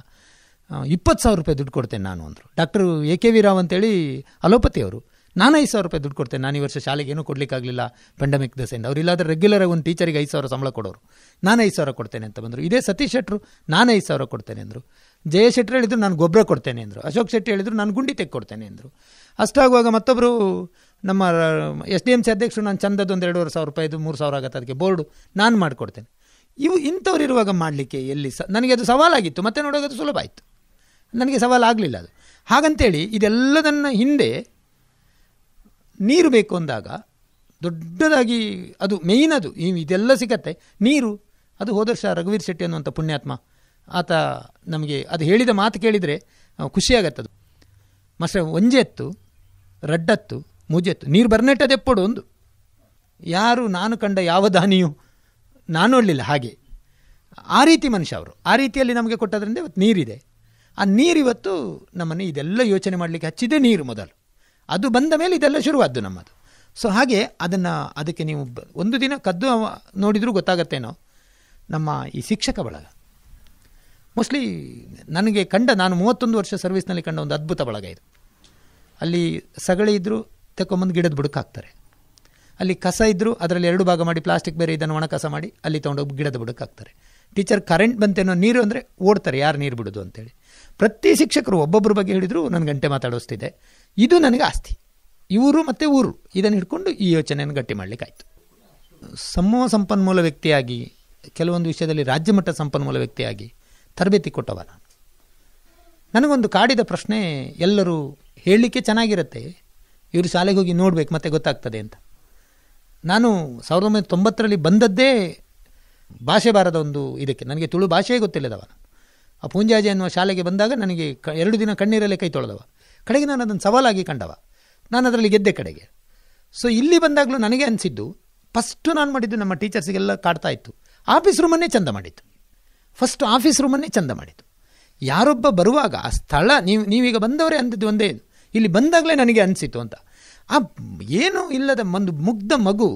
ಇಪ್ಪತ್ತು ಸಾವಿರ ರೂಪಾಯಿ ದುಡ್ಡು ಕೊಡ್ತೇನೆ ನಾನು ಅಂದರು doctor A K V Rao ಅಂತೇಳಿ ಅವರು ನಾನು ಐದು ಸಾವಿರ ರೂಪಾಯಿ ದುಡ್ಡು ಕೊಡ್ತೇನೆ ನಾನು ಈ ವರ್ಷ ಶಾಲೆಗೆ ಏನೂ ಕೊಡಲಿಕ್ಕಾಗಲಿಲ್ಲ ಪೆಂಡಮಿಕ್ ದಸೆಯಿಂದ ಅವ್ರು ಇಲ್ಲಾದರೆ ರೆಗ್ಯುಲರಾಗಿ ಒಂದು ಟೀಚರಿಗೆ ಐದು ಸಾವಿರ ಸಂಬಳ ಕೊಡೋರು ನಾನು ಐದು ಸಾವಿರ ಕೊಡ್ತೇನೆ ಅಂತ ಬಂದರು ಇದೇ ಸತೀಶ್ ಶೆಟ್ಟರು ನಾನು ಐದು ಸಾವಿರ ಕೊಡ್ತೇನೆ ಅಂದರು ಜಯ ಶೆಟ್ರು ಹೇಳಿದ್ರು ನಾನು ಗೊಬ್ಬರ ಕೊಡ್ತೇನೆ ಅಂದರು ಅಶೋಕ್ ಶೆಟ್ಟಿ ಹೇಳಿದ್ರು ನಾನು ಗುಂಡಿ ತೆಗೆ ಕೊಡ್ತೇನೆ ಅಂದರು ಅಷ್ಟಾಗುವಾಗ ಮತ್ತೊಬ್ಬರು ನಮ್ಮ ಎಸ್ ಡಿ ಎಮ್ ಸಿ ಅಧ್ಯಕ್ಷರು ನಾನು ಚಂದದ್ದು ಒಂದು ಎರಡೂವರೆ ಸಾವಿರ ರೂಪಾಯಿದು ಮೂರು ಸಾವಿರ ಆಗುತ್ತೆ ಅದಕ್ಕೆ ಬೋರ್ಡು ನಾನು ಮಾಡಿಕೊಡ್ತೇನೆ ಇವು ಇಂಥವ್ರು ಇರುವಾಗ ಮಾಡಲಿಕ್ಕೆ ಎಲ್ಲಿ ಸ ನನಗೆ ಅದು ಸವಾಲಾಗಿತ್ತು ಮತ್ತೆ ನೋಡೋದು ಅದು ಸುಲಭ ಆಯಿತು ನನಗೆ ಸವಾಲಾಗಲಿಲ್ಲ ಅದು ಹಾಗಂತೇಳಿ ಇದೆಲ್ಲದನ್ನ ಹಿಂದೆ ನೀರು ಬೇಕು ಅಂದಾಗ ದೊಡ್ಡದಾಗಿ ಅದು ಮೇಯ್ನ್ ಅದು ಇದೆಲ್ಲ ಸಿಗತ್ತೆ ನೀರು ಅದು ಹೋದ ವರ್ಷ ರಘುವೀರ್ ಶೆಟ್ಟಿ ಅನ್ನುವಂಥ ಪುಣ್ಯಾತ್ಮ ಆತ ನಮಗೆ ಅದು ಹೇಳಿದ ಮಾತು ಕೇಳಿದರೆ ಖುಷಿಯಾಗತ್ತದು ಮಸ ಒಂಜೆತ್ತು ರಡ್ಡತ್ತು ಮುಜೆತ್ ನೀರು ಬರ್ನೆಟ್ಟದೆಪ್ಪಡು ಒಂದು ಯಾರು ನಾನು ಕಂಡ ಯಾವ ದಾನಿಯು ನಾನು ನೋಡಲಿಲ್ಲ ಹಾಗೆ ಆ ರೀತಿ ಮನುಷ್ಯ ಅವರು ಆ ರೀತಿಯಲ್ಲಿ ನಮಗೆ ಕೊಟ್ಟದ್ರಿಂದ ಇವತ್ತು ನೀರಿದೆ ಆ ನೀರು ಇವತ್ತು ನಮ್ಮನ್ನು ಇದೆಲ್ಲ ಯೋಚನೆ ಮಾಡಲಿಕ್ಕೆ ಹಚ್ಚಿದೆ ನೀರು ಮೊದಲು ಅದು ಬಂದ ಮೇಲೆ ಇದೆಲ್ಲ ಶುರುವಾದ್ದು ನಮ್ಮದು ಸೊ ಹಾಗೆ ಅದನ್ನು ಅದಕ್ಕೆ ನೀವು ಒಂದು ದಿನ ಕದ್ದು ನೋಡಿದರೂ ಗೊತ್ತಾಗತ್ತೇನೋ ನಮ್ಮ ಈ ಶಿಕ್ಷಕ ಬಳಗ ಮೋಸ್ಟ್ಲಿ ನನಗೆ ಕಂಡ ನಾನು ಮೂವತ್ತೊಂದು ವರ್ಷ ಸರ್ವಿಸ್ನಲ್ಲಿ ಕಂಡ ಒಂದು ಅದ್ಭುತ ಬಳಗ ಇದು ಅಲ್ಲಿ ಸಗಳಿ ಇದ್ದರು ತಗೊಂಬಂದು ಗಿಡದ ಬುಡಕ್ಕೆ ಹಾಕ್ತಾರೆ ಅಲ್ಲಿ ಕಸ ಇದ್ದರೂ ಅದರಲ್ಲಿ ಎರಡು ಭಾಗ ಮಾಡಿ ಪ್ಲಾಸ್ಟಿಕ್ ಬೇರೆ ಇದನ್ನು ಒಣ ಕಸ ಮಾಡಿ ಅಲ್ಲಿ ತೊಗೊಂಡೋಗಿ ಗಿಡದ ಬುಡಕ್ಕೆ ಹಾಕ್ತಾರೆ ಟೀಚರ್ ಕರೆಂಟ್ ಬಂತೇನೋ ನೀರು ಅಂದರೆ ಓಡ್ತಾರೆ ಯಾರು ನೀರು ಬಿಡೋದು ಅಂತೇಳಿ ಪ್ರತಿ ಶಿಕ್ಷಕರು ಒಬ್ಬೊಬ್ಬರ ಬಗ್ಗೆ ಹೇಳಿದರೂ ನನ್ನ ಗಂಟೆ ಮಾತಾಡೋಸ್ತಿದೆ ಇದು ನನಗೆ ಆಸ್ತಿ ಇವರು ಮತ್ತು ಊರು ಇದನ್ನು ಹಿಡ್ಕೊಂಡು ಈ ಯೋಚನೆಯನ್ನು ಗಟ್ಟಿ ಮಾಡಲಿಕ್ಕಾಯಿತು ಸಮೂಹ ಸಂಪನ್ಮೂಲ ವ್ಯಕ್ತಿಯಾಗಿ ಕೆಲವೊಂದು ವಿಷಯದಲ್ಲಿ ರಾಜ್ಯಮಟ್ಟ ಸಂಪನ್ಮೂಲ ವ್ಯಕ್ತಿಯಾಗಿ ತರಬೇತಿ ಕೊಟ್ಟವ ನಾನು ನನಗೊಂದು ಕಾಡಿದ ಪ್ರಶ್ನೆ ಎಲ್ಲರೂ ಹೇಳಲಿಕ್ಕೆ ಚೆನ್ನಾಗಿರುತ್ತೆ ಇವರು ಶಾಲೆಗೆ ಹೋಗಿ ನೋಡ್ಬೇಕು ಮತ್ತೆ ಗೊತ್ತಾಗ್ತದೆ ಅಂತ ನಾನು ಸಾವಿರದ ಒಂಬೈನೂರ ತೊಂಬತ್ತರಲ್ಲಿ ಬಂದದ್ದೇ ಭಾಷೆ ಬಾರದ ಒಂದು ಇದಕ್ಕೆ ನನಗೆ ತುಳು ಭಾಷೆಯೇ ಗೊತ್ತಿಲ್ಲದವ ಆ ಪೂಂಜಾಜಿ ಅನ್ನುವ ಶಾಲೆಗೆ ಬಂದಾಗ ನನಗೆ ಕ ಎರಡು ದಿನ ಕಣ್ಣೀರಲ್ಲೇ ಕೈ ತೊಳೆದವ ಕಡೆಗೆ ನಾನು ಅದನ್ನು ಸವಾಲಾಗಿ ಕಂಡವ ನಾನು ಅದರಲ್ಲಿ ಗೆದ್ದೆ ಕಡೆಗೆ ಸೊ ಇಲ್ಲಿ ಬಂದಾಗಲೂ ನನಗೆ ಅನಿಸಿದ್ದು ಫಸ್ಟು ನಾನು ಮಾಡಿದ್ದು ನಮ್ಮ ಟೀಚರ್ಸಿಗೆಲ್ಲ ಕಾಡ್ತಾ ಇತ್ತು ಆಫೀಸ್ ರೂಮನ್ನೇ ಚಂದ ಮಾಡಿತ್ತು ಫಸ್ಟ್ ಆಫೀಸ್ ರೂಮನ್ನೇ ಚಂದ ಮಾಡಿತ್ತು ಯಾರೊಬ್ಬ ಬರುವಾಗ ಆ ಸ್ಥಳ ನೀವು ನೀವೀಗ ಬಂದವರೇ ಅಂದದ್ದು ಒಂದೇ ಇಲ್ಲಿ ಬಂದಾಗಲೇ ನನಗೆ ಅನಿಸಿತು ಅಂತ ಆ ಏನೂ ಇಲ್ಲದ ಒಂದು ಮುಗ್ಧ ಮಗು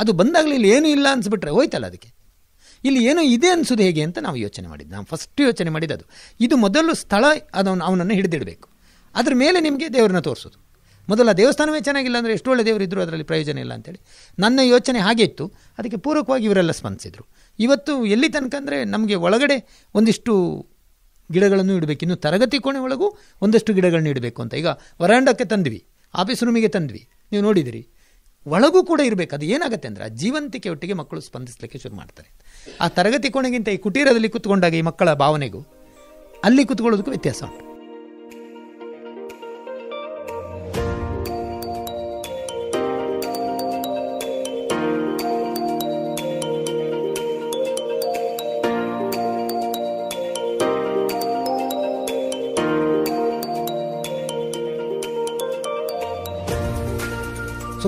ಅದು ಬಂದಾಗಲೇ ಇಲ್ಲಿ ಏನೂ ಇಲ್ಲ ಅನಿಸ್ಬಿಟ್ರೆ ಹೋಯ್ತಲ್ಲ ಅದಕ್ಕೆ ಇಲ್ಲಿ ಏನೋ ಇದೆ ಅನಿಸೋದು ಹೇಗೆ ಅಂತ ನಾವು ಯೋಚನೆ ಮಾಡಿದ್ದು ನಾವು ಫಸ್ಟ್ ಯೋಚನೆ ಮಾಡಿದ್ದು ಅದು ಇದು ಮೊದಲು ಸ್ಥಳ ಅದನ್ನು ಅವನನ್ನು ಹಿಡಿದಿಡಬೇಕು ಅದ್ರ ಮೇಲೆ ನಿಮಗೆ ದೇವರನ್ನ ತೋರಿಸೋದು ಮೊದಲ ದೇವಸ್ಥಾನವೇ ಚೆನ್ನಾಗಿಲ್ಲ ಅಂದರೆ ಎಷ್ಟು ಒಳ್ಳೆ ಇದ್ದರು ಅದರಲ್ಲಿ ಪ್ರಯೋಜನ ಇಲ್ಲ ಅಂತೇಳಿ ನನ್ನ ಯೋಚನೆ ಹಾಗೆ ಇತ್ತು ಅದಕ್ಕೆ ಪೂರಕವಾಗಿ ಇವರೆಲ್ಲ ಸ್ಪಂದಿಸಿದರು ಇವತ್ತು ಎಲ್ಲಿ ತನಕ ಅಂದರೆ ನಮಗೆ ಒಳಗಡೆ ಒಂದಿಷ್ಟು ಗಿಡಗಳನ್ನು ಇಡಬೇಕು ಇನ್ನು ತರಗತಿ ಕೋಣೆ ಒಳಗೂ ಒಂದಷ್ಟು ಗಿಡಗಳನ್ನ ಇಡಬೇಕು ಅಂತ ಈಗ ವರಾಂಡಕ್ಕೆ ತಂದ್ವಿ ಆಫೀಸ್ ರೂಮಿಗೆ ತಂದ್ವಿ ನೀವು ನೋಡಿದಿರಿ ಒಳಗೂ ಕೂಡ ಇರಬೇಕು ಅದು ಏನಾಗುತ್ತೆ ಅಂದರೆ ಆ ಜೀವಂತಿಕೆ ಒಟ್ಟಿಗೆ ಮಕ್ಕಳು ಸ್ಪಂದಿಸಲಿಕ್ಕೆ ಶುರು ಮಾಡ್ತಾರೆ ಆ ತರಗತಿ ಕೋಣೆಗಿಂತ ಈ ಕುಟೀರದಲ್ಲಿ ಕೂತ್ಕೊಂಡಾಗ ಈ ಮಕ್ಕಳ ಭಾವನೆಗೂ ಅಲ್ಲಿ ಕೂತ್ಕೊಳ್ಳೋದಕ್ಕೂ ವ್ಯತ್ಯಾಸ ಉಂಟು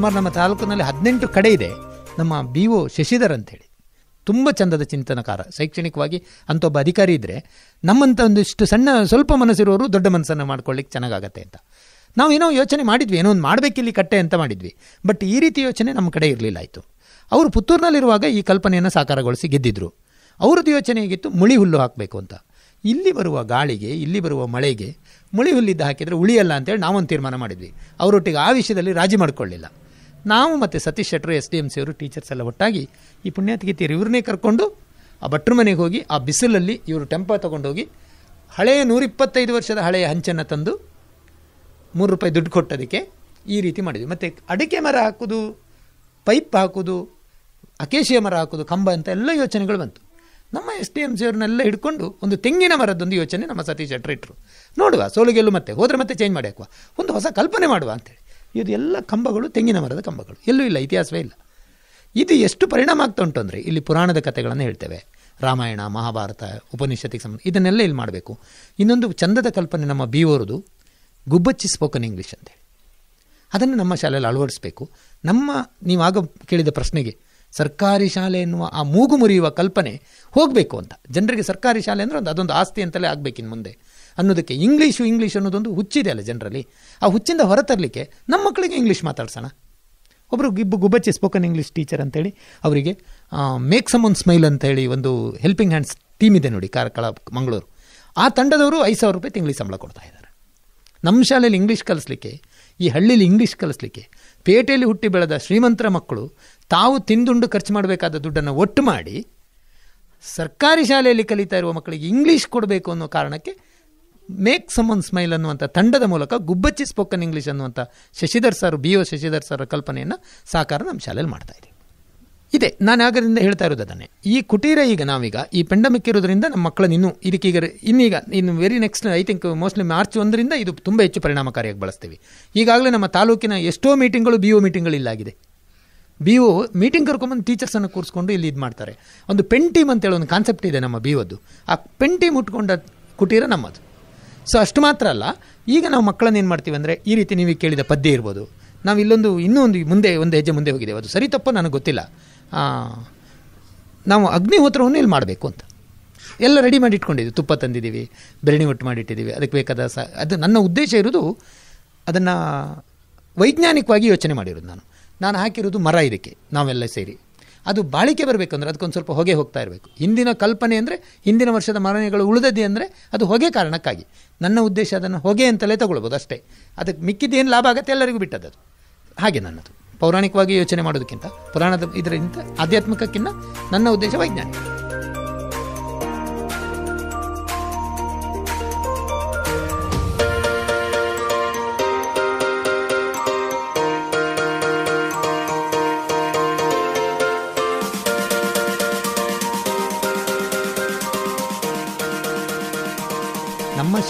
ಸುಮಾರು ನಮ್ಮ ತಾಲೂಕಿನಲ್ಲಿ ಹದಿನೆಂಟು ಕಡೆ ಇದೆ ನಮ್ಮ ಬಿ ಒ ಶಶಿಧರ್ ಅಂತೇಳಿ ತುಂಬ ಚಂದದ ಚಿಂತನಕಾರ ಶೈಕ್ಷಣಿಕವಾಗಿ ಒಬ್ಬ ಅಧಿಕಾರಿ ಇದ್ದರೆ ನಮ್ಮಂಥ ಒಂದಿಷ್ಟು ಸಣ್ಣ ಸ್ವಲ್ಪ ಮನಸ್ಸಿರೋರು ದೊಡ್ಡ ಮನಸ್ಸನ್ನು ಮಾಡ್ಕೊಳ್ಳಿಕ್ಕೆ ಚೆನ್ನಾಗಾಗತ್ತೆ ಅಂತ ನಾವು ಏನೋ ಯೋಚನೆ ಮಾಡಿದ್ವಿ ಏನೋ ಒಂದು ಮಾಡಬೇಕಿಲ್ಲಿ ಕಟ್ಟೆ ಅಂತ ಮಾಡಿದ್ವಿ ಬಟ್ ಈ ರೀತಿ ಯೋಚನೆ ನಮ್ಮ ಕಡೆ ಇರಲಿಲ್ಲ ಆಯಿತು ಅವರು ಪುತ್ತೂರಿನಲ್ಲಿರುವಾಗ ಈ ಕಲ್ಪನೆಯನ್ನು ಸಾಕಾರಗೊಳಿಸಿ ಗೆದ್ದಿದ್ರು ಅವ್ರದ್ದು ಯೋಚನೆ ಹೇಗಿತ್ತು ಮುಳಿ ಹುಲ್ಲು ಹಾಕಬೇಕು ಅಂತ ಇಲ್ಲಿ ಬರುವ ಗಾಳಿಗೆ ಇಲ್ಲಿ ಬರುವ ಮಳೆಗೆ ಮುಳಿ ಹುಲ್ಲಿದ್ದು ಹಾಕಿದರೆ ಉಳಿಯಲ್ಲ ಅಂತೇಳಿ ನಾವೊಂದು ತೀರ್ಮಾನ ಮಾಡಿದ್ವಿ ಅವರೊಟ್ಟಿಗೆ ಆ ವಿಷಯದಲ್ಲಿ ರಾಜಿ ಮಾಡಿಕೊಳ್ಳಿಲ್ಲ ನಾವು ಮತ್ತು ಸತೀಶ್ ಶೆಟ್ಟರು ಎಸ್ ಡಿ ಎಮ್ ಸಿಯವರು ಟೀಚರ್ಸ್ ಎಲ್ಲ ಒಟ್ಟಾಗಿ ಈ ಪುಣ್ಯಾತಿಗೀತಿಯರು ಇವ್ರನ್ನೇ ಕರ್ಕೊಂಡು ಆ ಭಟ್ರ ಮನೆಗೆ ಹೋಗಿ ಆ ಬಿಸಿಲಲ್ಲಿ ಇವರು ಟೆಂಪ ತೊಗೊಂಡೋಗಿ ಹಳೆಯ ನೂರಿಪ್ಪತ್ತೈದು ವರ್ಷದ ಹಳೆಯ ಹಂಚನ್ನು ತಂದು ಮೂರು ರೂಪಾಯಿ ದುಡ್ಡು ಕೊಟ್ಟದಕ್ಕೆ ಈ ರೀತಿ ಮಾಡಿದ್ವಿ ಮತ್ತು ಅಡಿಕೆ ಮರ ಹಾಕೋದು ಪೈಪ್ ಹಾಕೋದು ಅಕೇಶಿಯ ಮರ ಹಾಕೋದು ಕಂಬ ಅಂತ ಎಲ್ಲ ಯೋಚನೆಗಳು ಬಂತು ನಮ್ಮ ಎಸ್ ಡಿ ಎಮ್ ಸಿಯವ್ರನ್ನೆಲ್ಲ ಹಿಡ್ಕೊಂಡು ಒಂದು ತೆಂಗಿನ ಮರದೊಂದು ಯೋಚನೆ ನಮ್ಮ ಸತೀಶ್ ಶೆಟ್ರು ಇಟ್ಟರು ನೋಡುವ ಸೋಲು ಮತ್ತೆ ಹೋದರೆ ಮತ್ತೆ ಚೇಂಜ್ ಮಾಡಿ ಹಾಕುವ ಒಂದು ಹೊಸ ಕಲ್ಪನೆ ಮಾಡುವ ಅಂತೇಳಿ ಇದು ಎಲ್ಲ ಕಂಬಗಳು ತೆಂಗಿನ ಮರದ ಕಂಬಗಳು ಎಲ್ಲೂ ಇಲ್ಲ ಇತಿಹಾಸವೇ ಇಲ್ಲ ಇದು ಎಷ್ಟು ಪರಿಣಾಮ ಆಗ್ತಾ ಉಂಟು ಅಂದರೆ ಇಲ್ಲಿ ಪುರಾಣದ ಕಥೆಗಳನ್ನು ಹೇಳ್ತೇವೆ ರಾಮಾಯಣ ಮಹಾಭಾರತ ಉಪನಿಷತ್ತಿಗೆ ಸಂಬಂಧ ಇದನ್ನೆಲ್ಲ ಇಲ್ಲಿ ಮಾಡಬೇಕು ಇನ್ನೊಂದು ಚಂದದ ಕಲ್ಪನೆ ನಮ್ಮ ಬಿ ಗುಬ್ಬಚ್ಚಿ ಸ್ಪೋಕನ್ ಇಂಗ್ಲೀಷ್ ಅಂತೇಳಿ ಅದನ್ನು ನಮ್ಮ ಶಾಲೆಯಲ್ಲಿ ಅಳವಡಿಸಬೇಕು ನಮ್ಮ ನೀವು ಆಗ ಕೇಳಿದ ಪ್ರಶ್ನೆಗೆ ಸರ್ಕಾರಿ ಶಾಲೆ ಎನ್ನುವ ಆ ಮೂಗು ಮುರಿಯುವ ಕಲ್ಪನೆ ಹೋಗಬೇಕು ಅಂತ ಜನರಿಗೆ ಸರ್ಕಾರಿ ಶಾಲೆ ಅಂದರೆ ಒಂದು ಅದೊಂದು ಆಸ್ತಿ ಅಂತಲೇ ಆಗಬೇಕಿನ್ನು ಮುಂದೆ ಅನ್ನೋದಕ್ಕೆ ಇಂಗ್ಲೀಷು ಇಂಗ್ಲೀಷ್ ಅನ್ನೋದೊಂದು ಹುಚ್ಚಿದೆ ಅಲ್ಲ ಜನರಲ್ಲಿ ಆ ಹುಚ್ಚಿಂದ ಹೊರತರಲಿಕ್ಕೆ ನಮ್ಮ ಮಕ್ಕಳಿಗೆ ಇಂಗ್ಲೀಷ್ ಮಾತಾಡ್ಸೋಣ ಒಬ್ಬರು ಗಿಬ್ಬು ಗುಬ್ಬಚ್ಚಿ ಸ್ಪೋಕನ್ ಇಂಗ್ಲೀಷ್ ಟೀಚರ್ ಅಂತೇಳಿ ಅವರಿಗೆ ಮೇಕ್ ಸಮ್ ಒನ್ ಸ್ಮೈಲ್ ಅಂತೇಳಿ ಒಂದು ಹೆಲ್ಪಿಂಗ್ ಹ್ಯಾಂಡ್ಸ್ ಟೀಮ್ ಇದೆ ನೋಡಿ ಕಾರ್ಕಳ ಮಂಗಳೂರು ಆ ತಂಡದವರು ಐದು ಸಾವಿರ ರೂಪಾಯಿ ತಿಂಗಳಿಗೆ ಸಂಬಳ ಕೊಡ್ತಾ ಇದ್ದಾರೆ ನಮ್ಮ ಶಾಲೆಯಲ್ಲಿ ಇಂಗ್ಲೀಷ್ ಕಲಿಸ್ಲಿಕ್ಕೆ ಈ ಹಳ್ಳಿಯಲ್ಲಿ ಇಂಗ್ಲೀಷ್ ಕಲಿಸ್ಲಿಕ್ಕೆ ಪೇಟೆಯಲ್ಲಿ ಹುಟ್ಟಿ ಬೆಳೆದ ಶ್ರೀಮಂತರ ಮಕ್ಕಳು ತಾವು ತಿಂದುಂಡು ಖರ್ಚು ಮಾಡಬೇಕಾದ ದುಡ್ಡನ್ನು ಒಟ್ಟು ಮಾಡಿ ಸರ್ಕಾರಿ ಶಾಲೆಯಲ್ಲಿ ಕಲಿತಾ ಇರುವ ಮಕ್ಕಳಿಗೆ ಇಂಗ್ಲೀಷ್ ಕೊಡಬೇಕು ಅನ್ನೋ ಕಾರಣಕ್ಕೆ ಮೇಕ್ ಸಮನ್ ಸ್ಮೈಲ್ ಅನ್ನುವಂಥ ತಂಡದ ಮೂಲಕ ಗುಬ್ಬಚ್ಚಿ ಸ್ಪೋಕನ್ ಇಂಗ್ಲೀಷ್ ಅನ್ನುವಂಥ Shashidhar sir B O Shashidhar sir ಕಲ್ಪನೆಯನ್ನು ಸಾಕಾರ ನಮ್ಮ ಶಾಲೆಯಲ್ಲಿ ಮಾಡ್ತಾ ಇದೇ ಇದೆ ನಾನು ಆಗದಿಂದ ಹೇಳ್ತಾ ಇರೋದು ಅದನ್ನೇ ಈ ಕುಟೀರ ಈಗ ನಾವೀಗ ಈ ಪೆಂಡಮಿಕ್ ಇರೋದ್ರಿಂದ ನಮ್ಮ ಮಕ್ಕಳನ್ನು ಇನ್ನೂ ಇದಕ್ಕೀಗ ಇನ್ನೀಗ ಇನ್ನು very next I think mostly March ಒಂದರಿಂದ ಇದು ತುಂಬ ಹೆಚ್ಚು ಪರಿಣಾಮಕಾರಿಯಾಗಿ ಬಳಸ್ತೀವಿ ಈಗಾಗಲೇ ನಮ್ಮ ತಾಲೂಕಿನ ಎಷ್ಟೋ ಮೀಟಿಂಗ್ಗಳು ಬಿ ಒ ಮೀಟಿಂಗ್ಗಳು ಇಲ್ಲಾಗಿದೆ ಬಿ ಒ ಮೀಟಿಂಗ್ ಕರ್ಕೊಂಬಂದು ಟೀಚರ್ಸನ್ನು ಕೂರಿಸ್ಕೊಂಡು ಇಲ್ಲಿ ಇದು ಮಾಡ್ತಾರೆ ಒಂದು ಪೆನ್ ಟೀಮ್ ಅಂತೇಳಿ ಒಂದು ಕಾನ್ಸೆಪ್ಟ್ ಇದೆ ನಮ್ಮ ಬಿ ಒದ್ದು ಆ ಪೆನ್ ಉಟ್ಕೊಂಡ ಕುಟೀರ ನಮ್ಮದು ಸೊ ಅಷ್ಟು ಮಾತ್ರ ಅಲ್ಲ ಈಗ ನಾವು ಮಕ್ಕಳನ್ನ ಏನು ಮಾಡ್ತೀವಿ ಅಂದರೆ ಈ ರೀತಿ ನೀವು ಕೇಳಿದ ಪದ್ಯ ಇರ್ಬೋದು ನಾವು ಇಲ್ಲೊಂದು ಇನ್ನೂ ಒಂದು ಮುಂದೆ ಒಂದು ಹೆಜ್ಜೆ ಮುಂದೆ ಹೋಗಿದ್ದೇವೆ ಅದು ಸರಿ ತಪ್ಪು ನನಗೆ ಗೊತ್ತಿಲ್ಲ ನಾವು ಅಗ್ನಿಹೋತ್ರವನ್ನು ಇಲ್ಲಿ ಮಾಡಬೇಕು ಅಂತ ಎಲ್ಲ ರೆಡಿ ಮಾಡಿ ಇಟ್ಕೊಂಡಿದ್ದೀವಿ ತುಪ್ಪ ತಂದಿದ್ದೀವಿ ಬೆರಣಿ ಒಟ್ಟು ಮಾಡಿಟ್ಟಿದ್ದೀವಿ ಅದಕ್ಕೆ ಬೇಕಾದ ಸ ಅದು ನನ್ನ ಉದ್ದೇಶ ಇರೋದು ಅದನ್ನು ವೈಜ್ಞಾನಿಕವಾಗಿ ಯೋಚನೆ ಮಾಡಿರೋದು ನಾನು ನಾನು ಹಾಕಿರೋದು ಮರ ಇದಕ್ಕೆ ನಾವೆಲ್ಲ ಸೇರಿ ಅದು ಬಾಳಿಕೆ ಬರಬೇಕಂದ್ರೆ ಅದಕ್ಕೊಂದು ಸ್ವಲ್ಪ ಹೊಗೆ ಹೋಗ್ತಾ ಇರಬೇಕು ಹಿಂದಿನ ಕಲ್ಪನೆ ಅಂದರೆ ಹಿಂದಿನ ವರ್ಷದ ಮರಣೆಗಳು ಉಳಿದದೆ ಅಂದರೆ ಅದು ಹೊಗೆ ಕಾರಣಕ್ಕಾಗಿ ನನ್ನ ಉದ್ದೇಶ ಅದನ್ನು ಹೊಗೆ ಅಂತಲೇ ತಗೊಳ್ಬೋದು ಅಷ್ಟೇ ಅದಕ್ಕೆ ಮಿಕ್ಕಿದ್ದೇನು ಲಾಭ ಆಗುತ್ತೆ ಎಲ್ಲರಿಗೂ ಬಿಟ್ಟದ್ದು ಹಾಗೆ ನನ್ನದು ಪೌರಾಣಿಕವಾಗಿ ಯೋಚನೆ ಮಾಡೋದಕ್ಕಿಂತ ಪುರಾಣದ ಇದರಿಂದ ಆಧ್ಯಾತ್ಮಿಕಕ್ಕಿಂತ ನನ್ನ ಉದ್ದೇಶ ವೈಜ್ಞಾನಿಕ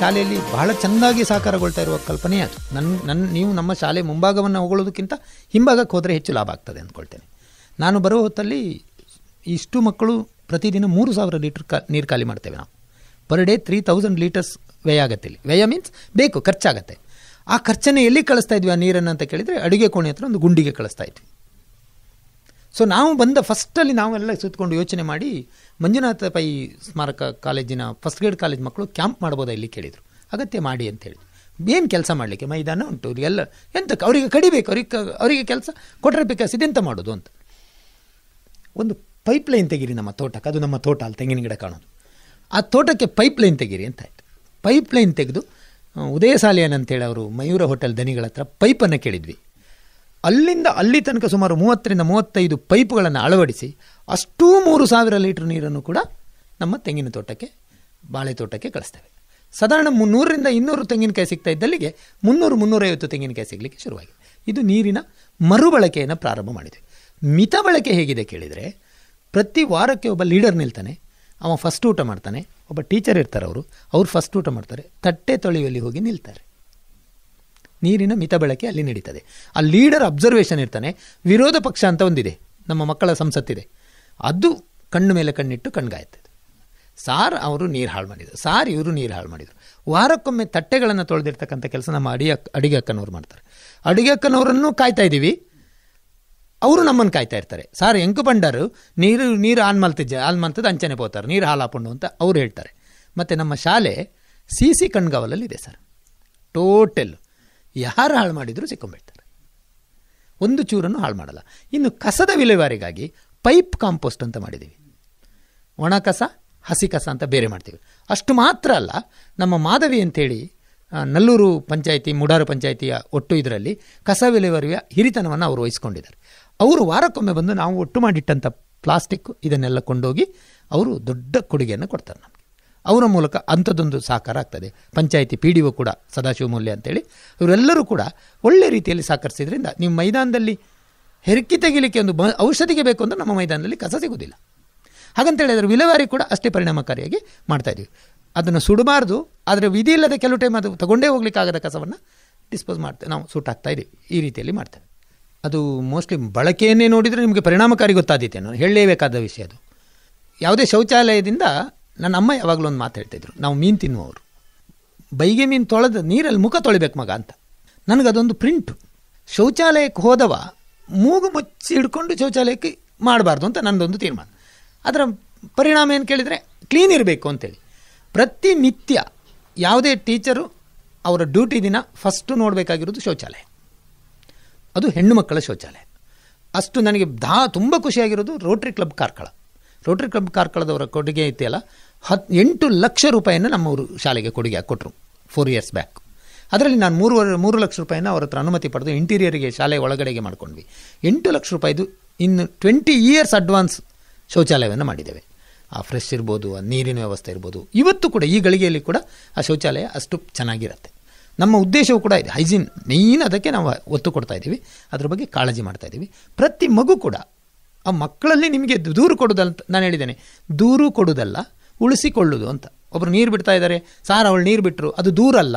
ಶಾಲೆಯಲ್ಲಿ ಬಹಳ ಚೆನ್ನಾಗಿ ಸಾಕಾರಗೊಳ್ತಾ ಇರುವ ಕಲ್ಪನೆ ಅದು ನನ್ನ ನನ್ನ ನೀವು ನಮ್ಮ ಶಾಲೆ ಮುಂಭಾಗವನ್ನು ಹೋಗೋದಕ್ಕಿಂತ ಹಿಂಭಾಗಕ್ಕೆ ಹೋದರೆ ಹೆಚ್ಚು ಲಾಭ ಆಗ್ತದೆ ಅಂದ್ಕೊಳ್ತೇನೆ ನಾನು ಬರೋ ಹೊತ್ತಲ್ಲಿ ಇಷ್ಟು ಮಕ್ಕಳು ಪ್ರತಿದಿನ ಮೂರು ಸಾವಿರ ಲೀಟ್ರ್ ಕಾ ನೀರು ಖಾಲಿ ಮಾಡ್ತೇವೆ ನಾವು per day three thousand litres ವ್ಯಯ ಆಗುತ್ತೆ ಇಲ್ಲಿ ವ್ಯಯ ಮೀನ್ಸ್ ಬೇಕು ಖರ್ಚಾಗತ್ತೆ ಆ ಖರ್ಚನ್ನು ಎಲ್ಲಿ ಕಳಿಸ್ತಾ ಇದ್ವಿ ಆ ನೀರನ್ನು ಅಂತ ಕೇಳಿದರೆ ಅಡುಗೆ ಕೋಣೆ ಹತ್ರ ಒಂದು ಗುಂಡಿಗೆ ಕಳಿಸ್ತಾ ಇದ್ವಿ ಸೊ ನಾವು ಬಂದ ಫಸ್ಟಲ್ಲಿ ನಾವೆಲ್ಲ ಸುತ್ತಕೊಂಡು ಯೋಚನೆ ಮಾಡಿ ಮಂಜುನಾಥ ಪೈ ಸ್ಮಾರಕ ಕಾಲೇಜಿನ ಫಸ್ಟ್ ಗ್ರೇಡ್ ಕಾಲೇಜ್ ಮಕ್ಕಳು ಕ್ಯಾಂಪ್ ಮಾಡ್ಬೋದಾ ಇಲ್ಲಿ ಕೇಳಿದರು ಅಗತ್ಯ ಮಾಡಿ ಅಂತೇಳಿ ಏನು ಕೆಲಸ ಮಾಡಲಿಕ್ಕೆ ಮೈದಾನ ಉಂಟು ಎಲ್ಲ ಎಂತಕ್ಕೆ ಅವರಿಗೆ ಕಡಿಬೇಕು ಅವ್ರಿಗೆ ಅವರಿಗೆ ಕೆಲಸ ಕೊಟ್ಟರೆ ಬೇಕಾಸ್ ಇದೆಂತ ಮಾಡೋದು ಅಂತ ಒಂದು ಪೈಪ್ಲೈನ್ ತೆಗೀರಿ ನಮ್ಮ ತೋಟಕ್ಕೆ ಅದು ನಮ್ಮ ತೋಟ ಅಲ್ಲಿ ತೆಂಗಿನ ಗಿಡ ಕಾಣೋದು ಆ ತೋಟಕ್ಕೆ ಪೈಪ್ಲೈನ್ ತೆಗೀರಿ ಅಂತ ಆಯಿತು ಪೈಪ್ಲೈನ್ ತೆಗೆದು ಉದಯ ಸಾಲಿಯನ್ ಅಂತೇಳಿ ಅವರು ಮಯೂರ ಹೋಟೆಲ್ ದನಿಗಳ ಹತ್ರ ಪೈಪನ್ನು ಕೇಳಿದ್ವಿ ಅಲ್ಲಿಂದ ಅಲ್ಲಿ ತನಕ ಸುಮಾರು ಮೂವತ್ತರಿಂದ ಮೂವತ್ತೈದು ಪೈಪ್ಗಳನ್ನು ಅಳವಡಿಸಿ ಅಷ್ಟೂ ಮೂರು ಸಾವಿರ ಲೀಟ್ರ್ ನೀರನ್ನು ಕೂಡ ನಮ್ಮ ತೆಂಗಿನ ತೋಟಕ್ಕೆ ಬಾಳೆ ತೋಟಕ್ಕೆ ಕಳಿಸ್ತೇವೆ ಸಾಧಾರಣ ಮುನ್ನೂರರಿಂದ ಇನ್ನೂರು ತೆಂಗಿನಕಾಯಿ ಸಿಗ್ತಾ ಇದ್ದಲ್ಲಿಗೆ ಮುನ್ನೂರು ಮುನ್ನೂರೈವತ್ತು ತೆಂಗಿನಕಾಯಿ ಸಿಗಲಿಕ್ಕೆ ಶುರುವಾಗಿದೆ ಇದು ನೀರಿನ ಮರುಬಳಕೆಯನ್ನು ಪ್ರಾರಂಭ ಮಾಡಿದೆ ಮಿತ ಬಳಕೆ ಹೇಗಿದೆ ಕೇಳಿದರೆ ಪ್ರತಿ ವಾರಕ್ಕೆ ಒಬ್ಬ ಲೀಡರ್ ನಿಲ್ತಾನೆ ಅವ ಫಸ್ಟ್ ಊಟ ಮಾಡ್ತಾನೆ ಒಬ್ಬ ಟೀಚರ್ ಇರ್ತಾರೆ ಅವರು ಅವ್ರು ಫಸ್ಟ್ ಊಟ ಮಾಡ್ತಾರೆ ತಟ್ಟೆ ತೊಳೆಯುವಲ್ಲಿ ಹೋಗಿ ನಿಲ್ತಾರೆ ನೀರಿನ ಮಿತ ಬಳಕೆ ಅಲ್ಲಿ ನಡೀತದೆ ಆ ಲೀಡರ್ ಅಬ್ಸರ್ವೇಷನ್ ಇರ್ತಾನೆ ವಿರೋಧ ಪಕ್ಷ ಅಂತ ಒಂದಿದೆ ನಮ್ಮ ಮಕ್ಕಳ ಸಂಸತ್ತಿದೆ ಅದು ಕಣ್ಣು ಮೇಲೆ ಕಣ್ಣಿಟ್ಟು ಕಣ್ಗಾಯ್ತದೆ ಸಾರ್ ಅವರು ನೀರು ಹಾಳು ಮಾಡಿದರು ಸಾರ್ ಇವರು ನೀರು ಹಾಳು ಮಾಡಿದರು ವಾರಕ್ಕೊಮ್ಮೆ ತಟ್ಟೆಗಳನ್ನು ತೊಳೆದಿರ್ತಕ್ಕಂಥ ಕೆಲಸ ನಮ್ಮ ಅಡಿಯ ಅಡಿಗೆ ಅಕ್ಕನವ್ರು ಮಾಡ್ತಾರೆ ಅಡುಗೆ ಅಕ್ಕನವರನ್ನು ಕಾಯ್ತಾ ಇದ್ದೀವಿ ಅವರು ನಮ್ಮನ್ನು ಕಾಯ್ತಾ ಇರ್ತಾರೆ ಸಾರ್ ಎಂಕು ಬಂಡಾರು ನೀರು ನೀರು ಆನ್ ಮಲ್ತಿದ್ದೆ ಆನ್ ಮಲ್ತದ್ದು ಅಂಚನೆ ಹೋಗ್ತಾರೆ ನೀರು ಹಾಲು ಅಂತ ಅವ್ರು ಹೇಳ್ತಾರೆ ಮತ್ತು ನಮ್ಮ ಶಾಲೆ ಸಿ ಸಿ ಕಣ್ಗಾವಲಲ್ಲಿದೆ ಸರ್ ಟೋಟಲ್ ಯಾರು ಹಾಳು ಮಾಡಿದರೂ ಸಿಕ್ಕೊಂಬಿಡ್ತಾರೆ ಒಂದು ಚೂರನ್ನು ಹಾಳು ಮಾಡಲ್ಲ ಇನ್ನು ಕಸದ ವಿಲೇವಾರಿಗಾಗಿ ಪೈಪ್ ಕಾಂಪೋಸ್ಟ್ ಅಂತ ಮಾಡಿದ್ದೀವಿ ಒಣ ಕಸ ಹಸಿ ಕಸ ಅಂತ ಬೇರೆ ಮಾಡ್ತೀವಿ ಅಷ್ಟು ಮಾತ್ರ ಅಲ್ಲ ನಮ್ಮ ಮಾಧವಿ ಅಂಥೇಳಿ ನಲ್ಲೂರು ಪಂಚಾಯಿತಿ ಮುಡಾರು ಪಂಚಾಯಿತಿಯ ಒಟ್ಟು ಇದರಲ್ಲಿ ಕಸ ವಿಲೇವಾರಿಯ ಹಿರಿತನವನ್ನು ಅವರು ವಹಿಸ್ಕೊಂಡಿದ್ದಾರೆ ಅವರು ವಾರಕ್ಕೊಮ್ಮೆ ಬಂದು ನಾವು ಒಟ್ಟು ಮಾಡಿಟ್ಟಂಥ ಪ್ಲಾಸ್ಟಿಕ್ ಇದನ್ನೆಲ್ಲ ಕೊಂಡೋಗಿ ಅವರು ದೊಡ್ಡ ಕೊಡುಗೆಯನ್ನು ಕೊಡ್ತಾರೆ ನಮಗೆ ಅವರ ಮೂಲಕ ಅಂಥದ್ದೊಂದು ಸಹಕಾರ ಆಗ್ತದೆ ಪಂಚಾಯಿತಿ ಪಿ ಡಿ ಒ ಕೂಡ ಸದಾಶಿವಮೌಲ್ಯ ಅಂತೇಳಿ ಇವರೆಲ್ಲರೂ ಕೂಡ ಒಳ್ಳೆ ರೀತಿಯಲ್ಲಿ ಸಹಕರಿಸಿದ್ರಿಂದ ನೀವು ಮೈದಾನದಲ್ಲಿ ಹೆರಕಿ ತೆಗಿಲಿಕ್ಕೆ ಒಂದು ಔಷಧಿಗೆ ಬೇಕು ಅಂದರೆ ನಮ್ಮ ಮೈದಾನದಲ್ಲಿ ಕಸ ಸಿಗುವುದಿಲ್ಲ ಹಾಗಂತೇಳಿ ಅದರ ವಿಲೇವಾರಿ ಕೂಡ ಅಷ್ಟೇ ಪರಿಣಾಮಕಾರಿಯಾಗಿ ಮಾಡ್ತಾಯಿದ್ದೀವಿ ಅದನ್ನು ಸುಡಬಾರ್ದು ಆದರೆ ವಿಧಿ ಇಲ್ಲದೆ ಕೆಲವು ಟೈಮ್ ಅದು ತಗೊಂಡೇ ಹೋಗ್ಲಿಕ್ಕಾಗದ ಕಸವನ್ನು ಡಿಸ್ಪೋಸ್ ಮಾಡ್ತೇವೆ ನಾವು ಸುಟ್ಟಾಗ್ತಾ ಇದ್ದೀವಿ ಈ ರೀತಿಯಲ್ಲಿ ಮಾಡ್ತೇವೆ ಅದು ಮೋಸ್ಟ್ಲಿ ಬಳಕೆಯನ್ನೇ ನೋಡಿದರೆ ನಿಮಗೆ ಪರಿಣಾಮಕಾರಿ ಗೊತ್ತಾದೀತೆ ನಾನು ಹೇಳಲೇಬೇಕಾದ ವಿಷಯ ಅದು ಯಾವುದೇ ಶೌಚಾಲಯದಿಂದ ನನ್ನ ಅಮ್ಮ ಯಾವಾಗಲೂ ಒಂದು ಮಾತು ಹೇಳ್ತಾಯಿದ್ರು ನಾವು ಮೀನು ತಿನ್ನುವವರು ಬೈಗೆ ಮೀನು ತೊಳೆದ ನೀರಲ್ಲಿ ಮುಖ ತೊಳಿಬೇಕು ಮಗ ಅಂತ ನನಗದೊಂದು ಪ್ರಿಂಟು ಶೌಚಾಲಯಕ್ಕೆ ಹೋದವ ಮೂಗು ಮುಚ್ಚಿ ಹಿಡ್ಕೊಂಡು ಶೌಚಾಲಯಕ್ಕೆ ಮಾಡಬಾರ್ದು ಅಂತ ನನ್ನದೊಂದು ತೀರ್ಮಾನ ಅದರ ಪರಿಣಾಮ ಏನು ಕೇಳಿದರೆ ಕ್ಲೀನ್ ಇರಬೇಕು ಅಂತೇಳಿ ಪ್ರತಿನಿತ್ಯ ಯಾವುದೇ ಟೀಚರು ಅವರ ಡ್ಯೂಟಿ ದಿನ ಫಸ್ಟು ನೋಡಬೇಕಾಗಿರೋದು ಶೌಚಾಲಯ ಅದು ಹೆಣ್ಣು ಮಕ್ಕಳ ಶೌಚಾಲಯ ಅಷ್ಟು ನನಗೆ ದಾ ತುಂಬ ಖುಷಿಯಾಗಿರೋದು Rotary Club Karkala Rotary Club ಕಾರ್ಕಳದವರ ಕೊಡುಗೆ ಅಲ್ಲ ಹತ್ತು ಎಂಟು ಲಕ್ಷ ರೂಪಾಯಿಯನ್ನು ನಮ್ಮವರು ಶಾಲೆಗೆ ಕೊಡುಗೆ ಕೊಟ್ಟರು ಫೋರ್ ಇಯರ್ಸ್ ಬ್ಯಾಕ್ ಅದರಲ್ಲಿ ನಾನು ಮೂರುವರೆ ಮೂರು ಲಕ್ಷ ರೂಪಾಯಿನ ಅವ್ರ ಹತ್ರ ಅನುಮತಿ ಪಡೆದು ಇಂಟೀರಿಯರಿಗೆ ಶಾಲೆ ಒಳಗಡೆಗೆ ಮಾಡ್ಕೊಂಡ್ವಿ ಎಂಟು ಲಕ್ಷ ರೂಪಾಯಿದು ಇನ್ನು ಟ್ವೆಂಟಿ ಇಯರ್ಸ್ ಅಡ್ವಾನ್ಸ್ ಶೌಚಾಲಯವನ್ನು ಮಾಡಿದ್ದೇವೆ ಆ ಫ್ರೆಶ್ ಇರ್ಬೋದು ಆ ನೀರಿನ ವ್ಯವಸ್ಥೆ ಇರ್ಬೋದು ಇವತ್ತು ಕೂಡ ಈ ಗಳಿಗೆಯಲ್ಲಿ ಕೂಡ ಆ ಶೌಚಾಲಯ ಅಷ್ಟು ಚೆನ್ನಾಗಿರುತ್ತೆ ನಮ್ಮ ಉದ್ದೇಶವೂ ಕೂಡ ಇದೆ ಹೈಜಿನ್ ಮೇಯ್ನ್ ಅದಕ್ಕೆ ನಾವು ಒತ್ತು ಕೊಡ್ತಾ ಇದ್ದೀವಿ ಅದ್ರ ಬಗ್ಗೆ ಕಾಳಜಿ ಮಾಡ್ತಾ ಇದ್ದೀವಿ ಪ್ರತಿ ಮಗು ಕೂಡ ಆ ಮಕ್ಕಳಲ್ಲಿ ನಿಮಗೆ ದೂರು ಕೊಡೋದಲ್ಲ ನಾನು ಹೇಳಿದ್ದೇನೆ ದೂರು ಕೊಡೋದಲ್ಲ ಉಳಿಸಿಕೊಳ್ಳೋದು ಅಂತ ಒಬ್ಬರು ನೀರು ಬಿಡ್ತಾ ಇದ್ದಾರೆ ಸಾರ್ ಅವಳು ನೀರು ಬಿಟ್ಟರು ಅದು ದೂರಲ್ಲ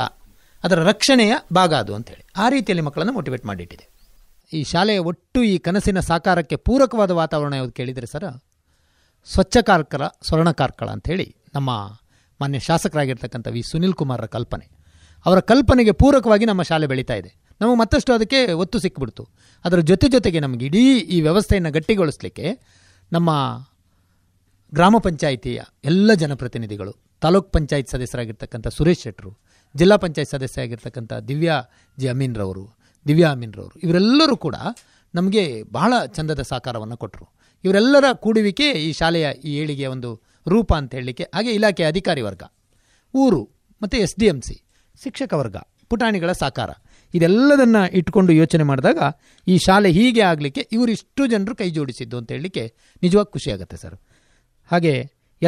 ಅದರ ರಕ್ಷಣೆಯ ಭಾಗ ಅದು ಅಂತೇಳಿ ಆ ರೀತಿಯಲ್ಲಿ ಮಕ್ಕಳನ್ನು ಮೋಟಿವೇಟ್ ಮಾಡಿಟ್ಟಿದೆ ಈ ಶಾಲೆಯ ಒಟ್ಟು ಈ ಕನಸಿನ ಸಾಕಾರಕ್ಕೆ ಪೂರಕವಾದ ವಾತಾವರಣ ಯಾವುದು ಕೇಳಿದರೆ ಸರ ಸ್ವಚ್ಛ ಕಾರ್ಕರ ಸ್ವರ್ಣ ಕಾರ್ಕಳ ಅಂಥೇಳಿ ನಮ್ಮ ಮಾನ್ಯ ಶಾಸಕರಾಗಿರ್ತಕ್ಕಂಥ ವಿ ಸುನಿಲ್ ಕುಮಾರರ ಕಲ್ಪನೆ ಅವರ ಕಲ್ಪನೆಗೆ ಪೂರಕವಾಗಿ ನಮ್ಮ ಶಾಲೆ ಬೆಳೀತಾ ಇದೆ ನಮಗೆ ಮತ್ತಷ್ಟು ಅದಕ್ಕೆ ಒತ್ತು ಸಿಕ್ಕಿಬಿಡ್ತು ಅದರ ಜೊತೆ ಜೊತೆಗೆ ನಮಗೆ ಇಡೀ ಈ ವ್ಯವಸ್ಥೆಯನ್ನು ಗಟ್ಟಿಗೊಳಿಸ್ಲಿಕ್ಕೆ ನಮ್ಮ ಗ್ರಾಮ ಪಂಚಾಯಿತಿಯ ಎಲ್ಲ ಜನಪ್ರತಿನಿಧಿಗಳು ತಾಲೂಕ್ ಪಂಚಾಯತ್ ಸದಸ್ಯರಾಗಿರ್ತಕ್ಕಂಥ ಸುರೇಶ್ ಶೆಟ್ಟರು ಜಿಲ್ಲಾ ಪಂಚಾಯತ್ ಸದಸ್ಯ ಆಗಿರ್ತಕ್ಕಂಥ ದಿವ್ಯಾ ಜಿ ಅಮೀನ್ರವರು ದಿವ್ಯಾ ಅಮೀನ್ರವರು ಇವರೆಲ್ಲರೂ ಕೂಡ ನಮಗೆ ಬಹಳ ಚಂದದ ಸಹಕಾರವನ್ನು ಕೊಟ್ಟರು ಇವರೆಲ್ಲರ ಕೂಡುವಿಕೆ ಈ ಶಾಲೆಯ ಈ ಏಳಿಗೆಯ ಒಂದು ರೂಪ ಅಂತ ಹೇಳಲಿಕ್ಕೆ ಹಾಗೆ ಇಲಾಖೆ ಅಧಿಕಾರಿ ವರ್ಗ ಊರು ಮತ್ತು ಎಸ್ ಡಿ ಎಂ ಸಿ ಶಿಕ್ಷಕ ವರ್ಗ ಪುಟಾಣಿಗಳ ಸಾಕಾರ ಇದೆಲ್ಲದನ್ನು ಇಟ್ಕೊಂಡು ಯೋಚನೆ ಮಾಡಿದಾಗ ಈ ಶಾಲೆ ಹೀಗೆ ಆಗಲಿಕ್ಕೆ ಇವರಿಷ್ಟು ಜನರು ಕೈ ಜೋಡಿಸಿದ್ದು ಅಂತ ಹೇಳಲಿಕ್ಕೆ ನಿಜವಾಗಿ ಖುಷಿಯಾಗುತ್ತೆ ಸರ್ ಹಾಗೆ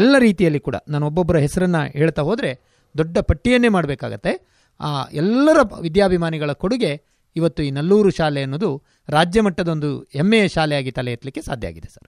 ಎಲ್ಲ ರೀತಿಯಲ್ಲಿ ಕೂಡ ನಾನು ಒಬ್ಬೊಬ್ಬರ ಹೆಸರನ್ನು ಹೇಳ್ತಾ ಹೋದರೆ ದೊಡ್ಡ ಪಟ್ಟಿಯನ್ನೇ ಮಾಡಬೇಕಾಗತ್ತೆ ಆ ಎಲ್ಲರ ವಿದ್ಯಾಭಿಮಾನಿಗಳ ಕೊಡುಗೆ ಇವತ್ತು ಈ ನಲ್ಲೂರು ಶಾಲೆ ಅನ್ನೋದು ರಾಜ್ಯ ಮಟ್ಟದೊಂದು ಹೆಮ್ಮೆಯ ಶಾಲೆಯಾಗಿ ತಲೆ ಎತ್ತಲಿಕ್ಕೆ ಸಾಧ್ಯ ಆಗಿದೆ ಸರ್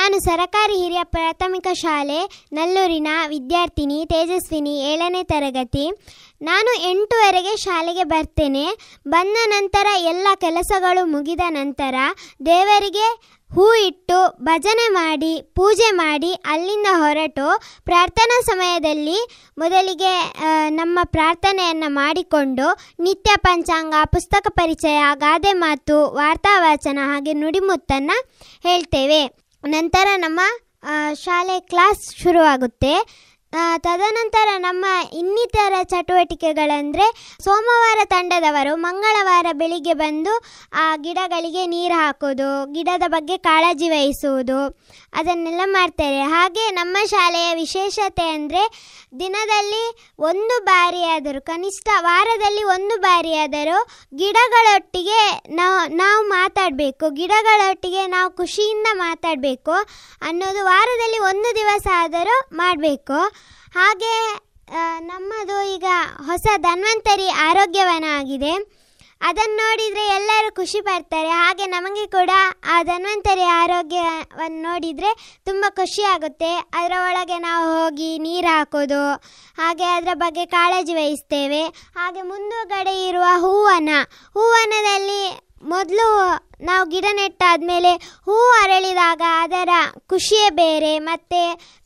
ನಾನು ಸರಕಾರಿ ಹಿರಿಯ ಪ್ರಾಥಮಿಕ ಶಾಲೆ ನಲ್ಲೂರಿನ ವಿದ್ಯಾರ್ಥಿನಿ ತೇಜಸ್ವಿನಿ ಏಳನೇ ತರಗತಿ ನಾನು ಎಂಟುವರೆಗೆ ಶಾಲೆಗೆ ಬರ್ತೇನೆ ಬಂದ ನಂತರ ಎಲ್ಲ ಕೆಲಸಗಳು ಮುಗಿದ ನಂತರ ದೇವರಿಗೆ ಹೂ ಇಟ್ಟು ಭಜನೆ ಮಾಡಿ ಪೂಜೆ ಮಾಡಿ ಅಲ್ಲಿಂದ ಹೊರಟು ಪ್ರಾರ್ಥನಾ ಸಮಯದಲ್ಲಿ ಮೊದಲಿಗೆ ನಮ್ಮ ಪ್ರಾರ್ಥನೆಯನ್ನು ಮಾಡಿಕೊಂಡು ನಿತ್ಯ ಪಂಚಾಂಗ ಪುಸ್ತಕ ಪರಿಚಯ ಗಾದೆ ಮಾತು ವಾರ್ತಾವಾಚನ ಹಾಗೆ ನುಡಿಮುತ್ತನ್ನು ಹೇಳ್ತೇವೆ ನಂತರ ನಮ್ಮ ಶಾಲೆ ಕ್ಲಾಸ್ ಶುರುವಾಗುತ್ತೆ ತದನಂತರ ನಮ್ಮ ಇನ್ನಿತರ ಚಟುವಟಿಕೆಗಳಂದರೆ ಸೋಮವಾರ ತಂಡದವರು ಮಂಗಳವಾರ ಬೆಳಿಗ್ಗೆ ಬಂದು ಆ ಗಿಡಗಳಿಗೆ ನೀರು ಹಾಕೋದು ಗಿಡದ ಬಗ್ಗೆ ಕಾಳಜಿ ವಹಿಸುವುದು ಅದನ್ನೆಲ್ಲ ಮಾಡ್ತಾರೆ ಹಾಗೆ ನಮ್ಮ ಶಾಲೆಯ ವಿಶೇಷತೆ ಅಂದರೆ ದಿನದಲ್ಲಿ ಒಂದು ಬಾರಿಯಾದರೂ ಕನಿಷ್ಠ ವಾರದಲ್ಲಿ ಒಂದು ಬಾರಿಯಾದರೂ ಗಿಡಗಳೊಟ್ಟಿಗೆ ನಾವು ನಾವು ಮಾತಾಡಬೇಕು ಗಿಡಗಳೊಟ್ಟಿಗೆ ನಾವು ಖುಷಿಯಿಂದ ಮಾತಾಡಬೇಕು ಅನ್ನೋದು ವಾರದಲ್ಲಿ ಒಂದು ದಿವಸ ಆದರೂ ಮಾಡಬೇಕು ಹಾಗೆ ನಮ್ಮದು ಈಗ ಹೊಸ ಧನ್ವಂತರಿ ಆರೋಗ್ಯವನ ಆಗಿದೆ ಅದನ್ನು ನೋಡಿದರೆ ಎಲ್ಲರೂ ಖುಷಿ ಪಡ್ತಾರೆ ಹಾಗೆ ನಮಗೆ ಕೂಡ ಆ ಧನ್ವಂತರಿ ಆರೋಗ್ಯವನ್ನು ನೋಡಿದರೆ ತುಂಬ ಖುಷಿಯಾಗುತ್ತೆ ಅದರ ಒಳಗೆ ನಾವು ಹೋಗಿ ನೀರು ಹಾಕೋದು ಹಾಗೆ ಅದರ ಬಗ್ಗೆ ಕಾಳಜಿ ವಹಿಸ್ತೇವೆ ಹಾಗೆ ಮುಂದುಗಡೆ ಇರುವ ಹೂವನ ಹೂವನದಲ್ಲಿ ಮೊದಲು ನಾವು ಗಿಡ ನೆಟ್ಟಾದ ಮೇಲೆ ಹೂ ಅರಳಿದಾಗ ಅದರ ಖುಷಿಯೇ ಬೇರೆ ಮತ್ತು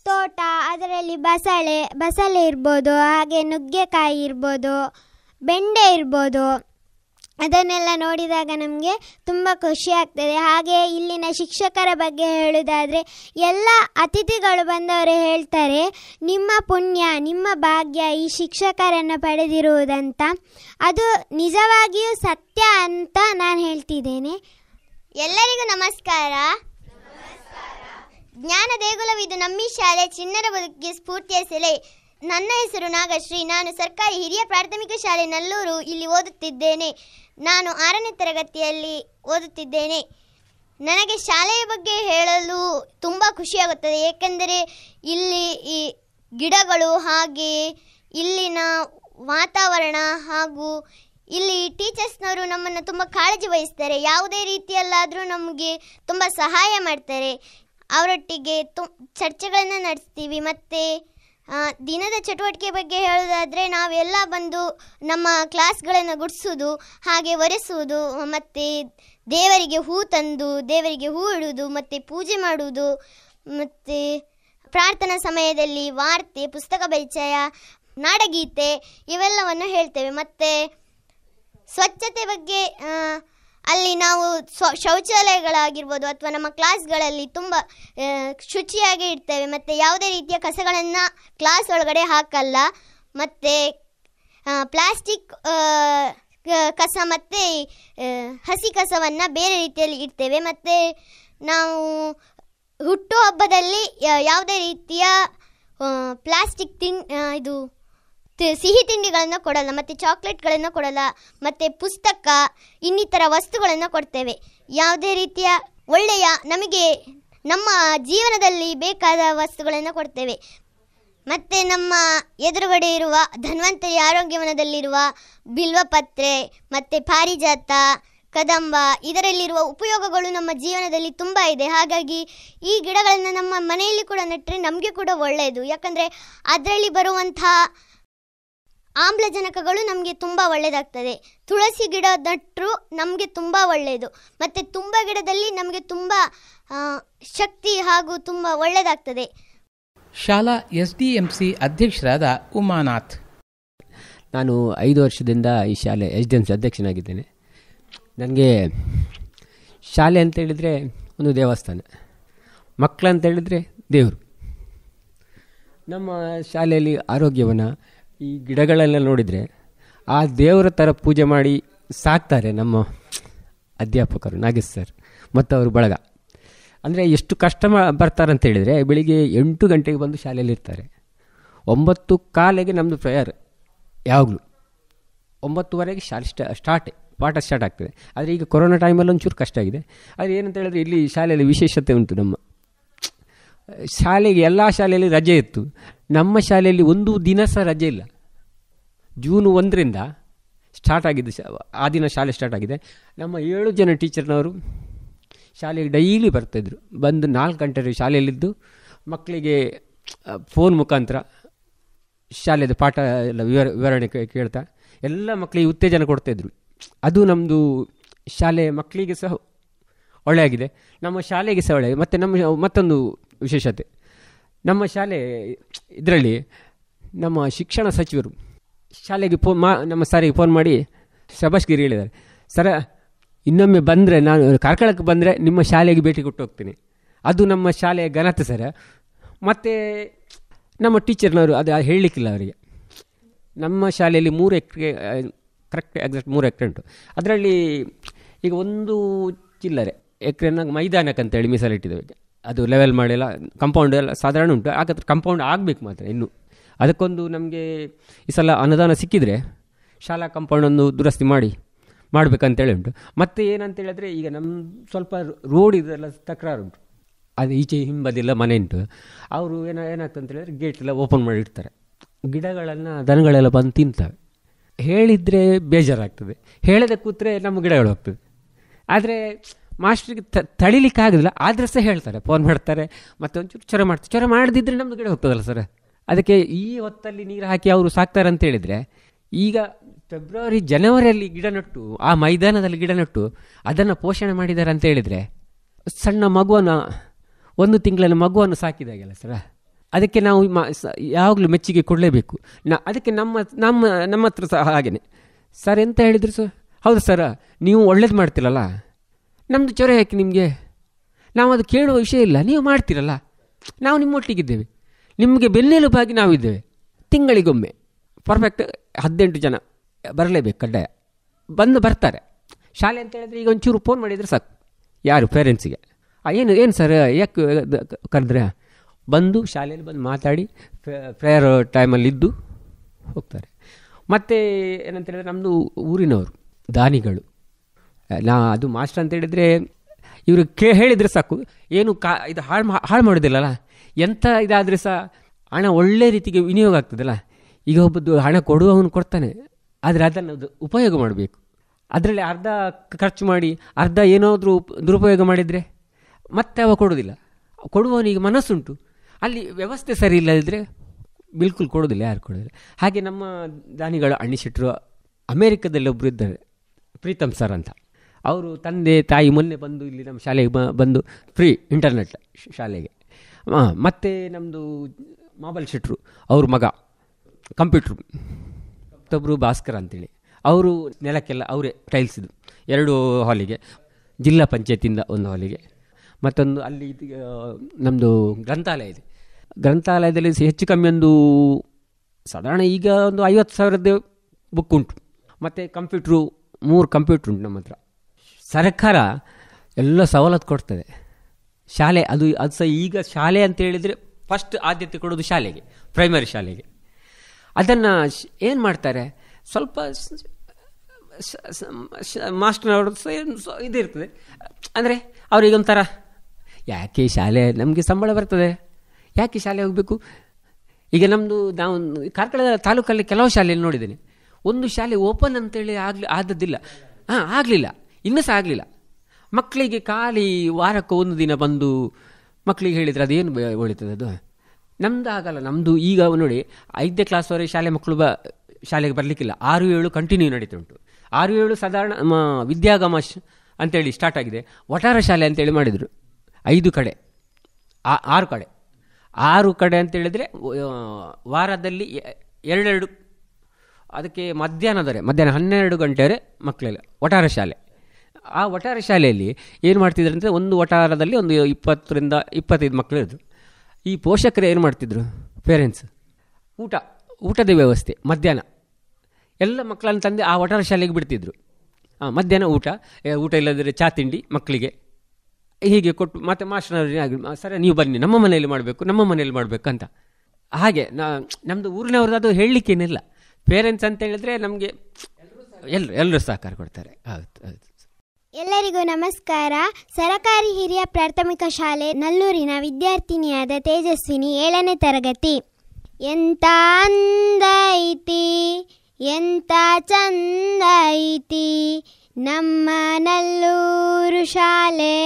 ತೋಟ ಅದರಲ್ಲಿ ಬಸಳೆ ಬಸಳೆ ಇರ್ಬೋದು ಹಾಗೆ ನುಗ್ಗೆಕಾಯಿ ಇರ್ಬೋದು ಬೆಂಡೆ ಇರ್ಬೋದು ಅದನ್ನೆಲ್ಲ ನೋಡಿದಾಗ ನಮಗೆ ತುಂಬ ಖುಷಿ ಆಗ್ತದೆ ಹಾಗೆ ಇಲ್ಲಿನ ಶಿಕ್ಷಕರ ಬಗ್ಗೆ ಹೇಳುವುದಾದರೆ ಎಲ್ಲ ಅತಿಥಿಗಳು ಬಂದವರು ಹೇಳ್ತಾರೆ ನಿಮ್ಮ ಪುಣ್ಯ ನಿಮ್ಮ ಭಾಗ್ಯ ಈ ಶಿಕ್ಷಕರನ್ನು ಪಡೆದಿರುವುದಂತ ಅದು ನಿಜವಾಗಿಯೂ ಸತ್ಯ ಅಂತ ನಾನು ಹೇಳ್ತಿದ್ದೇನೆ ಎಲ್ಲರಿಗೂ ನಮಸ್ಕಾರ ಜ್ಞಾನ ದೇಗುಲವಿದು ನಮ್ಮಿ ಶಾಲೆ ಚಿನ್ನರ ಬದುಕಿಗೆ ಸ್ಫೂರ್ತಿಯ ಸೆಲೆ ನನ್ನ ಹೆಸರು ನಾಗಶ್ರೀ ನಾನು ಸರ್ಕಾರಿ ಹಿರಿಯ ಪ್ರಾಥಮಿಕ ಶಾಲೆ ನಲ್ಲೂರು ಇಲ್ಲಿ ಓದುತ್ತಿದ್ದೇನೆ ನಾನು ಆರನೇ ತರಗತಿಯಲ್ಲಿ ಓದುತ್ತಿದ್ದೇನೆ ನನಗೆ ಶಾಲೆಯ ಬಗ್ಗೆ ಹೇಳಲು ತುಂಬ ಖುಷಿಯಾಗುತ್ತದೆ ಏಕೆಂದರೆ ಇಲ್ಲಿ ಈ ಗಿಡಗಳು ಹಾಗೆ ಇಲ್ಲಿನ ವಾತಾವರಣ ಹಾಗೂ ಇಲ್ಲಿ ಟೀಚರ್ಸ್ನವರು ನಮ್ಮನ್ನು ತುಂಬ ಕಾಳಜಿ ವಹಿಸ್ತಾರೆ ಯಾವುದೇ ರೀತಿಯಲ್ಲಾದರೂ ನಮಗೆ ತುಂಬ ಸಹಾಯ ಮಾಡ್ತಾರೆ ಅವರೊಟ್ಟಿಗೆ ತು ಚರ್ಚೆಗಳನ್ನು ನಡೆಸ್ತೀವಿ ಮತ್ತು ದಿನದ ಚಟುವಟಿಕೆ ಬಗ್ಗೆ ಹೇಳೋದಾದರೆ ನಾವೆಲ್ಲ ಬಂದು ನಮ್ಮ ಕ್ಲಾಸ್ಗಳನ್ನು ಗುಡಿಸೋದು ಹಾಗೆ ಒರೆಸುವುದು ಮತ್ತು ದೇವರಿಗೆ ಹೂ ತಂದು ದೇವರಿಗೆ ಹೂ ಇಡುವುದು ಮತ್ತು ಪೂಜೆ ಮಾಡುವುದು ಮತ್ತು ಪ್ರಾರ್ಥನಾ ಸಮಯದಲ್ಲಿ ವಾರ್ತೆ ಪುಸ್ತಕ ಪರಿಚಯ ನಾಡಗೀತೆ ಇವೆಲ್ಲವನ್ನು ಹೇಳ್ತೇವೆ ಮತ್ತು ಸ್ವಚ್ಛತೆ ಬಗ್ಗೆ ಅಲ್ಲಿ ನಾವು ಶೌಚಾಲಯಗಳಾಗಿರ್ಬೋದು ಅಥವಾ ನಮ್ಮ ಕ್ಲಾಸ್ಗಳಲ್ಲಿ ತುಂಬ ಶುಚಿಯಾಗಿ ಇಡ್ತೇವೆ ಮತ್ತು ಯಾವುದೇ ರೀತಿಯ ಕಸಗಳನ್ನು ಕ್ಲಾಸ್ ಒಳಗಡೆ ಹಾಕಲ್ಲ ಮತ್ತು ಪ್ಲಾಸ್ಟಿಕ್ ಕಸ ಮತ್ತು ಹಸಿ ಕಸವನ್ನು ಬೇರೆ ರೀತಿಯಲ್ಲಿ ಇಡ್ತೇವೆ ಮತ್ತು ನಾವು ಹಬ್ಬದಲ್ಲಿ ಯಾವುದೇ ರೀತಿಯ ಪ್ಲಾಸ್ಟಿಕ್ ತಿನ್ ಇದು ಸಿಹಿ ತಿಂಡಿಗಳನ್ನು ಕೊಡಲ್ಲ ಮತ್ತು ಚಾಕ್ಲೇಟ್ಗಳನ್ನು ಕೊಡಲ್ಲ ಮತ್ತು ಪುಸ್ತಕ ಇನ್ನಿತರ ವಸ್ತುಗಳನ್ನು ಕೊಡ್ತೇವೆ ಯಾವುದೇ ರೀತಿಯ ಒಳ್ಳೆಯ ನಮಗೆ ನಮ್ಮ ಜೀವನದಲ್ಲಿ ಬೇಕಾದ ವಸ್ತುಗಳನ್ನು ಕೊಡ್ತೇವೆ ಮತ್ತು ನಮ್ಮ ಎದುರುಗಡೆ ಇರುವ ಧನ್ವಂತರಿ ಆರೋಗ್ಯವನದಲ್ಲಿರುವ ಬಿಲ್ವಪತ್ರೆ ಮತ್ತು ಪಾರಿಜಾತ ಕದಂಬ ಇದರಲ್ಲಿರುವ ಉಪಯೋಗಗಳು ನಮ್ಮ ಜೀವನದಲ್ಲಿ ತುಂಬ ಇದೆ ಹಾಗಾಗಿ ಈ ಗಿಡಗಳನ್ನು ನಮ್ಮ ಮನೆಯಲ್ಲಿ ಕೂಡ ನೆಟ್ಟರೆ ನಮಗೆ ಕೂಡ ಒಳ್ಳೆಯದು ಯಾಕಂದರೆ ಅದರಲ್ಲಿ ಬರುವಂಥ ಆಮ್ಲಜನಕಗಳು ನಮಗೆ ತುಂಬ ಒಳ್ಳೆಯದಾಗ್ತದೆ ತುಳಸಿ ಗಿಡ ನಟ್ಟರು ನಮಗೆ ತುಂಬ ಒಳ್ಳೆಯದು ಮತ್ತು ತುಂಬ ಗಿಡದಲ್ಲಿ ನಮಗೆ ತುಂಬ ಶಕ್ತಿ ಹಾಗೂ ತುಂಬ ಒಳ್ಳೆಯದಾಗ್ತದೆ ಶಾಲಾ ಎಸ್ ಡಿ ಎಂ ಸಿ ಅಧ್ಯಕ್ಷರಾದ ಉಮಾನಾಥ್ ನಾನು ಐದು ವರ್ಷದಿಂದ ಈ ಶಾಲೆ ಎಸ್ ಡಿ ಎಂ ಸಿ ಅಧ್ಯಕ್ಷನಾಗಿದ್ದೇನೆ ನನಗೆ ಶಾಲೆ ಅಂತೇಳಿದರೆ ಒಂದು ದೇವಸ್ಥಾನ ಮಕ್ಕಳಂತೇಳಿದರೆ ದೇವರು ನಮ್ಮ ಶಾಲೆಯಲ್ಲಿ ಆರೋಗ್ಯವನ್ನು ಈ ಗಿಡಗಳೆಲ್ಲ ನೋಡಿದರೆ ಆ ದೇವರ ಥರ ಪೂಜೆ ಮಾಡಿ ಸಾಕ್ತಾರೆ ನಮ್ಮ ಅಧ್ಯಾಪಕರು ನಾಗೇಶ್ ಸರ್ ಮತ್ತು ಅವರು ಬಳಗ ಅಂದರೆ ಎಷ್ಟು ಕಷ್ಟ ಅಂತ ಹೇಳಿದರೆ ಬೆಳಿಗ್ಗೆ ಎಂಟು ಗಂಟೆಗೆ ಬಂದು ಶಾಲೆಯಲ್ಲಿರ್ತಾರೆ ಒಂಬತ್ತು ಕಾಲಿಗೆ ನಮ್ಮದು ಪ್ರೇಯರ್ ಯಾವಾಗಲೂ ಒಂಬತ್ತುವರೆಗೆ ಶಾಲೆ ಸ್ಟಾ ಸ್ಟಾರ್ಟ್ ಪಾಠ ಸ್ಟಾರ್ಟ್ ಆಗ್ತದೆ ಆದರೆ ಈಗ ಕೊರೋನಾ ಟೈಮಲ್ಲಿ ಒಂಚೂರು ಕಷ್ಟ ಆಗಿದೆ ಆದರೆ ಏನಂತ ಹೇಳಿದ್ರೆ ಇಲ್ಲಿ ಶಾಲೆಯಲ್ಲಿ ವಿಶೇಷತೆ ಉಂಟು ನಮ್ಮ ಶಾಲೆಗೆ ಎಲ್ಲ ಶಾಲೆಯಲ್ಲಿ ರಜೆ ಇತ್ತು ನಮ್ಮ ಶಾಲೆಯಲ್ಲಿ ಒಂದು ದಿನ ಸಹ ರಜೆ ಇಲ್ಲ ಜೂನು ಒಂದರಿಂದ ಸ್ಟಾರ್ಟ್ ಆಗಿದೆ ಆ ದಿನ ಶಾಲೆ ಸ್ಟಾರ್ಟ್ ಆಗಿದೆ ನಮ್ಮ ಏಳು ಜನ ಟೀಚರ್ನವರು ಶಾಲೆಗೆ ಡೈಲಿ ಬರ್ತಾಯಿದ್ರು ಬಂದು ನಾಲ್ಕು ಗಂಟೆ ಶಾಲೆಯಲ್ಲಿದ್ದು ಮಕ್ಕಳಿಗೆ ಫೋನ್ ಮುಖಾಂತರ ಶಾಲೆಯ ಪಾಠ ಎಲ್ಲ ವಿವರ ವಿವರಣೆ ಕೇಳ್ತಾ ಎಲ್ಲ ಮಕ್ಕಳಿಗೆ ಉತ್ತೇಜನ ಕೊಡ್ತಾಯಿದ್ರು ಅದು ನಮ್ಮದು ಶಾಲೆ ಮಕ್ಕಳಿಗೆ ಸಹ ಒಳ್ಳೆಯಾಗಿದೆ ನಮ್ಮ ಶಾಲೆಗೆ ಸಹ ಒಳ್ಳೆಯ ಮತ್ತು ನಮ್ಮ ಮತ್ತೊಂದು ವಿಶೇಷತೆ ನಮ್ಮ ಶಾಲೆ ಇದರಲ್ಲಿ ನಮ್ಮ ಶಿಕ್ಷಣ ಸಚಿವರು ಶಾಲೆಗೆ ಫೋನ್ ಮಾ ನಮ್ಮ ಸಾರಿಗೆ ಫೋನ್ ಮಾಡಿ ಶಬಾಷ್ಗಿರಿ ಹೇಳಿದ್ದಾರೆ ಸರ ಇನ್ನೊಮ್ಮೆ ಬಂದರೆ ನಾನು ಕಾರ್ಕಳಕ್ಕೆ ಬಂದರೆ ನಿಮ್ಮ ಶಾಲೆಗೆ ಭೇಟಿ ಕೊಟ್ಟು ಹೋಗ್ತೀನಿ ಅದು ನಮ್ಮ ಶಾಲೆಯ ಘನತೆ ಸರ ಮತ್ತು ನಮ್ಮ ಟೀಚರ್ನವರು ಅದು ಹೇಳಲಿಕ್ಕಿಲ್ಲ ಅವರಿಗೆ ನಮ್ಮ ಶಾಲೆಯಲ್ಲಿ ಮೂರು ಎಕ್ರೆ ಕರೆಕ್ಟ್ ಎಕ್ಸಾಕ್ಟ್ ಮೂರು ಎಕ್ರೆ ಉಂಟು ಅದರಲ್ಲಿ ಈಗ ಒಂದು ಚಿಲ್ಲರೆ ಎಕ್ರೆನ ಮೈದಾನಕ್ಕಂತೇಳಿ ಮೀಸಲಿಟ್ಟಿದ್ದೇವೆ ಅದು ಲೆವೆಲ್ ಮಾಡಿಲ್ಲ ಕಂಪೌಂಡ್ ಎಲ್ಲ ಸಾಧಾರಣ ಉಂಟು ಹಾಗಾದ್ರೆ ಕಂಪೌಂಡ್ ಆಗಬೇಕು ಮಾತ್ರ ಇನ್ನು ಅದಕ್ಕೊಂದು ನಮಗೆ ಈ ಸಲ ಅನುದಾನ ಸಿಕ್ಕಿದರೆ ಶಾಲಾ ಕಂಪೌಂಡ್ ಒಂದು ದುರಸ್ತಿ ಮಾಡಿ ಮಾಡಬೇಕಂತೇಳಿ ಉಂಟು ಮತ್ತು ಏನಂತೇಳಿದ್ರೆ ಈಗ ನಮ್ಮ ಸ್ವಲ್ಪ ರೋಡ್ ಇದೆಲ್ಲ ತಕರಾರು ಉಂಟು ಅದು ಈಚೆ ಹಿಂಬದಿಲ್ಲ ಮನೆ ಉಂಟು ಅವರು ಏನ ಏನಾಗ್ತದೆ ಅಂತೇಳಿದ್ರೆ ಗೇಟ್ ಎಲ್ಲ ಓಪನ್ ಮಾಡಿಡ್ತಾರೆ ಗಿಡಗಳನ್ನು ದನಗಳೆಲ್ಲ ಬಂದು ತಿಂತವೆ ಹೇಳಿದರೆ ಬೇಜಾರಾಗ್ತದೆ ಹೇಳದೆ ಕೂತ್ರೆ ನಮ್ಮ ಗಿಡಗಳು ಹೋಗ್ತದೆ ಆದರೆ ಮಾಸ್ಟ್ರಿಗೆ ಆಗೋದಿಲ್ಲ ಆದರೆ ಸಹ ಹೇಳ್ತಾರೆ ಫೋನ್ ಮಾಡ್ತಾರೆ ಮತ್ತೆ ಒಂಚೂರು ಚೊರ ಮಾಡ್ತಾರೆ ಚೊರ ಮಾಡದಿದ್ದರೆ ನಮ್ಮ ಗಿಡ ಹೋಗ್ತದಲ್ಲ ಸರ್ ಅದಕ್ಕೆ ಈ ಹೊತ್ತಲ್ಲಿ ನೀರು ಹಾಕಿ ಅವರು ಸಾಕ್ತಾರೆ ಅಂತ ಹೇಳಿದರೆ ಈಗ ಫೆಬ್ರವರಿ ಜನವರಿಯಲ್ಲಿ ಗಿಡ ನಟ್ಟು ಆ ಮೈದಾನದಲ್ಲಿ ಗಿಡ ನಟ್ಟು ಅದನ್ನು ಪೋಷಣೆ ಮಾಡಿದ್ದಾರೆ ಅಂತ ಹೇಳಿದರೆ ಸಣ್ಣ ಮಗುವನ್ನು ಒಂದು ತಿಂಗಳಲ್ಲಿ ಮಗುವನ್ನು ಸಾಕಿದಾಗೆಲ್ಲ ಸರ ಅದಕ್ಕೆ ನಾವು ಯಾವಾಗಲೂ ಮೆಚ್ಚುಗೆ ಕೊಡಲೇಬೇಕು ನಾ ಅದಕ್ಕೆ ನಮ್ಮ ನಮ್ಮ ನಮ್ಮ ಹತ್ರ ಸಹ ಹಾಗೆಯೇ ಸರ್ ಎಂತ ಹೇಳಿದರು ಸರ್ ಹೌದು ಸರ್ ನೀವು ಒಳ್ಳೇದು ಮಾಡ್ತಿರಲ್ಲ ನಮ್ಮದು ಚೊರೆ ಯಾಕೆ ನಿಮಗೆ ನಾವು ಅದು ಕೇಳುವ ವಿಷಯ ಇಲ್ಲ ನೀವು ಮಾಡ್ತೀರಲ್ಲ ನಾವು ನಿಮ್ಮೊಟ್ಟಿಗಿದ್ದೇವೆ ನಿಮಗೆ ಬೆನ್ನೆಲುಬಾಗಿ ನಾವಿದ್ದೇವೆ ತಿಂಗಳಿಗೊಮ್ಮೆ ಪರ್ಫೆಕ್ಟ್ ಹದಿನೆಂಟು ಜನ ಬರಲೇಬೇಕು ಕಡ್ಡಾಯ ಬಂದು ಬರ್ತಾರೆ ಶಾಲೆ ಅಂತ ಹೇಳಿದ್ರೆ ಈಗ ಒಂಚೂರು ಫೋನ್ ಮಾಡಿದರೆ ಸಾಕು ಯಾರು ಪೇರೆಂಟ್ಸಿಗೆ ಏನು ಏನು ಸರ್ ಯಾಕೆ ಕರೆದ್ರೆ ಬಂದು ಶಾಲೆಯಲ್ಲಿ ಬಂದು ಮಾತಾಡಿ ಪ್ರೇಯರ್ ಟೈಮಲ್ಲಿ ಇದ್ದು ಹೋಗ್ತಾರೆ ಮತ್ತು ಏನಂತ ಹೇಳಿದ್ರೆ ನಮ್ಮದು ಊರಿನವರು ದಾನಿಗಳು ನಾ ಅದು ಮಾಸ್ಟರ್ ಅಂತ ಹೇಳಿದರೆ ಇವರು ಕೇ ಹೇಳಿದರೆ ಸಾಕು ಏನು ಕಾ ಇದು ಹಾಳು ಮಾ ಹಾಳು ಮಾಡೋದಿಲ್ಲಲ್ಲ ಎಂಥ ಇದಾದರೆ ಸಹ ಹಣ ಒಳ್ಳೆ ರೀತಿಗೆ ವಿನಿಯೋಗ ಆಗ್ತದಲ್ಲ ಈಗ ಒಬ್ಬದ್ದು ಹಣ ಕೊಡುವವನು ಕೊಡ್ತಾನೆ ಆದರೆ ಅದನ್ನು ಉಪಯೋಗ ಮಾಡಬೇಕು ಅದರಲ್ಲಿ ಅರ್ಧ ಖರ್ಚು ಮಾಡಿ ಅರ್ಧ ಏನಾದರೂ ದುರುಪಯೋಗ ಮಾಡಿದರೆ ಮತ್ತೆ ಅವ ಕೊಡೋದಿಲ್ಲ ಕೊಡುವವನಿಗೆ ಮನಸ್ಸುಂಟು ಅಲ್ಲಿ ವ್ಯವಸ್ಥೆ ಸರಿ ಇಲ್ಲದಿದ್ದರೆ ಬಿಲ್ಕುಲ್ ಕೊಡೋದಿಲ್ಲ ಯಾರು ಕೊಡೋದಿಲ್ಲ ಹಾಗೆ ನಮ್ಮ ದಾನಿಗಳು ಅಣಿಸಿಟ್ಟರು ಅಮೇರಿಕದಲ್ಲಿ ಒಬ್ಬರು ಇದ್ದಾರೆ ಪ್ರೀತಮ್ ಸರ್ ಅಂತ ಅವರು ತಂದೆ ತಾಯಿ ಮೊನ್ನೆ ಬಂದು ಇಲ್ಲಿ ನಮ್ಮ ಶಾಲೆಗೆ ಬಂದು ಫ್ರೀ ಇಂಟರ್ನೆಟ್ ಶಾಲೆಗೆ ಮತ್ತು ನಮ್ಮದು ಮಾಬಲ್ ಶೆಟ್ರು ಅವ್ರ ಮಗ ಕಂಪ್ಯೂಟ್ರು ಮತ್ತೊಬ್ಬರು ಭಾಸ್ಕರ್ ಅಂತೇಳಿ ಅವರು ನೆಲಕ್ಕೆಲ್ಲ ಅವರೇ ಇದು ಎರಡು ಹಾಲಿಗೆ ಜಿಲ್ಲಾ ಪಂಚಾಯತಿಯಿಂದ ಒಂದು ಹಾಲಿಗೆ ಮತ್ತೊಂದು ಅಲ್ಲಿ ನಮ್ಮದು ಗ್ರಂಥಾಲಯ ಇದೆ ಗ್ರಂಥಾಲಯದಲ್ಲಿ ಹೆಚ್ಚು ಕಮ್ಮಿ ಒಂದು ಸಾಧಾರಣ ಈಗ ಒಂದು ಐವತ್ತು ಸಾವಿರದ ಬುಕ್ ಉಂಟು ಮತ್ತು ಕಂಪ್ಯೂಟ್ರು ಮೂರು ಕಂಪ್ಯೂಟ್ರ್ ಉಂಟು ನಮ್ಮ ಹತ್ರ ಸರ್ಕಾರ ಎಲ್ಲ ಸವಲತ್ತು ಕೊಡ್ತದೆ ಶಾಲೆ ಅದು ಅದು ಸಹ ಈಗ ಶಾಲೆ ಅಂತ ಹೇಳಿದರೆ ಫಸ್ಟ್ ಆದ್ಯತೆ ಕೊಡೋದು ಶಾಲೆಗೆ ಪ್ರೈಮರಿ ಶಾಲೆಗೆ ಅದನ್ನು ಏನು ಮಾಡ್ತಾರೆ ಸ್ವಲ್ಪ ಮಾಸ್ಟರ್ನವರು ಇದಿರ್ತದೆ ಅಂದರೆ ಅವರಿಗೊಂಥರ ಯಾಕೆ ಶಾಲೆ ನಮಗೆ ಸಂಬಳ ಬರ್ತದೆ ಯಾಕೆ ಶಾಲೆ ಹೋಗಬೇಕು ಈಗ ನಮ್ಮದು ನಾವು ಕಾರ್ಕಳದ ತಾಲೂಕಲ್ಲಿ ಕೆಲವು ಶಾಲೆಯಲ್ಲಿ ನೋಡಿದ್ದೇನೆ ಒಂದು ಶಾಲೆ ಓಪನ್ ಅಂತೇಳಿ ಆಗಲಿ ಆದದ್ದಿಲ್ಲ ಹಾಂ ಆಗಲಿಲ್ಲ ಇನ್ನೂ ಸಹ ಆಗಲಿಲ್ಲ ಮಕ್ಕಳಿಗೆ ಖಾಲಿ ವಾರಕ್ಕೆ ಒಂದು ದಿನ ಬಂದು ಮಕ್ಕಳಿಗೆ ಹೇಳಿದರೆ ಅದೇನು ಒಳಿತದೆ ಅದು ನಮ್ಮದು ಆಗಲ್ಲ ನಮ್ಮದು ಈಗ ನೋಡಿ ಐದನೇ ಕ್ಲಾಸ್ವರೆಗೆ ಶಾಲೆ ಮಕ್ಕಳು ಬ ಶಾಲೆಗೆ ಬರಲಿಕ್ಕಿಲ್ಲ ಆರು ಏಳು ಕಂಟಿನ್ಯೂ ನಡೀತಾ ಉಂಟು ಆರು ಏಳು ಸಾಧಾರಣ ವಿದ್ಯಾಗಮ ಅಂತೇಳಿ ಸ್ಟಾರ್ಟ್ ಆಗಿದೆ ವಟಾರ ಶಾಲೆ ಅಂತೇಳಿ ಮಾಡಿದರು ಐದು ಕಡೆ ಆರು ಕಡೆ ಆರು ಕಡೆ ಅಂತೇಳಿದರೆ ವಾರದಲ್ಲಿ ಎರಡೆರಡು ಅದಕ್ಕೆ ಮಧ್ಯಾಹ್ನದವರೆ ಮಧ್ಯಾಹ್ನ ಹನ್ನೆರಡು ಗಂಟೆಯವರೆ ಮಕ್ಕಳೆಲ್ಲ ಒಟಾರ ಶಾಲೆ ಆ ವಟಾರ ಶಾಲೆಯಲ್ಲಿ ಏನು ಮಾಡ್ತಿದ್ರು ಅಂದರೆ ಒಂದು ವಟಾರದಲ್ಲಿ ಒಂದು ಇಪ್ಪತ್ತರಿಂದ ಇಪ್ಪತ್ತೈದು ಮಕ್ಕಳು ಇರೋದು ಈ ಪೋಷಕರು ಏನು ಮಾಡ್ತಿದ್ರು ಪೇರೆಂಟ್ಸ್ ಊಟ ಊಟದ ವ್ಯವಸ್ಥೆ ಮಧ್ಯಾಹ್ನ ಎಲ್ಲ ಮಕ್ಕಳನ್ನು ತಂದು ಆ ವಟಾರ ಶಾಲೆಗೆ ಬಿಡ್ತಿದ್ರು ಹಾಂ ಮಧ್ಯಾಹ್ನ ಊಟ ಊಟ ಇಲ್ಲದಿದ್ದರೆ ಚಾ ತಿಂಡಿ ಮಕ್ಕಳಿಗೆ ಹೀಗೆ ಕೊಟ್ಟು ಮತ್ತು ಮಾಸ್ಟರ್ನ ಸರಿ ನೀವು ಬನ್ನಿ ನಮ್ಮ ಮನೆಯಲ್ಲಿ ಮಾಡಬೇಕು ನಮ್ಮ ಮನೆಯಲ್ಲಿ ಮಾಡಬೇಕಂತ ಹಾಗೆ ನಾ ನಮ್ಮದು ಊರಿನವ್ರದ್ದು ಅದು ಹೇಳಲಿಕ್ಕೇನಿಲ್ಲ ಪೇರೆಂಟ್ಸ್ ಅಂತ ಹೇಳಿದ್ರೆ ನಮಗೆ ಎಲ್ಲರೂ ಎಲ್ಲರೂ ಸಹಕಾರ ಕೊಡ್ತಾರೆ ಹೌದು ಹೌದು ಎಲ್ಲರಿಗೂ ನಮಸ್ಕಾರ ಸರಕಾರಿ ಹಿರಿಯ ಪ್ರಾಥಮಿಕ ಶಾಲೆ ನಲ್ಲೂರಿನ ವಿದ್ಯಾರ್ಥಿನಿಯಾದ ತೇಜಸ್ವಿನಿ ಏಳನೇ ತರಗತಿ ಎಂತ ಅಂದೈತಿ ಎಂತ ಚಂದೈತಿ ನಮ್ಮ ನಲ್ಲೂರು ಶಾಲೆ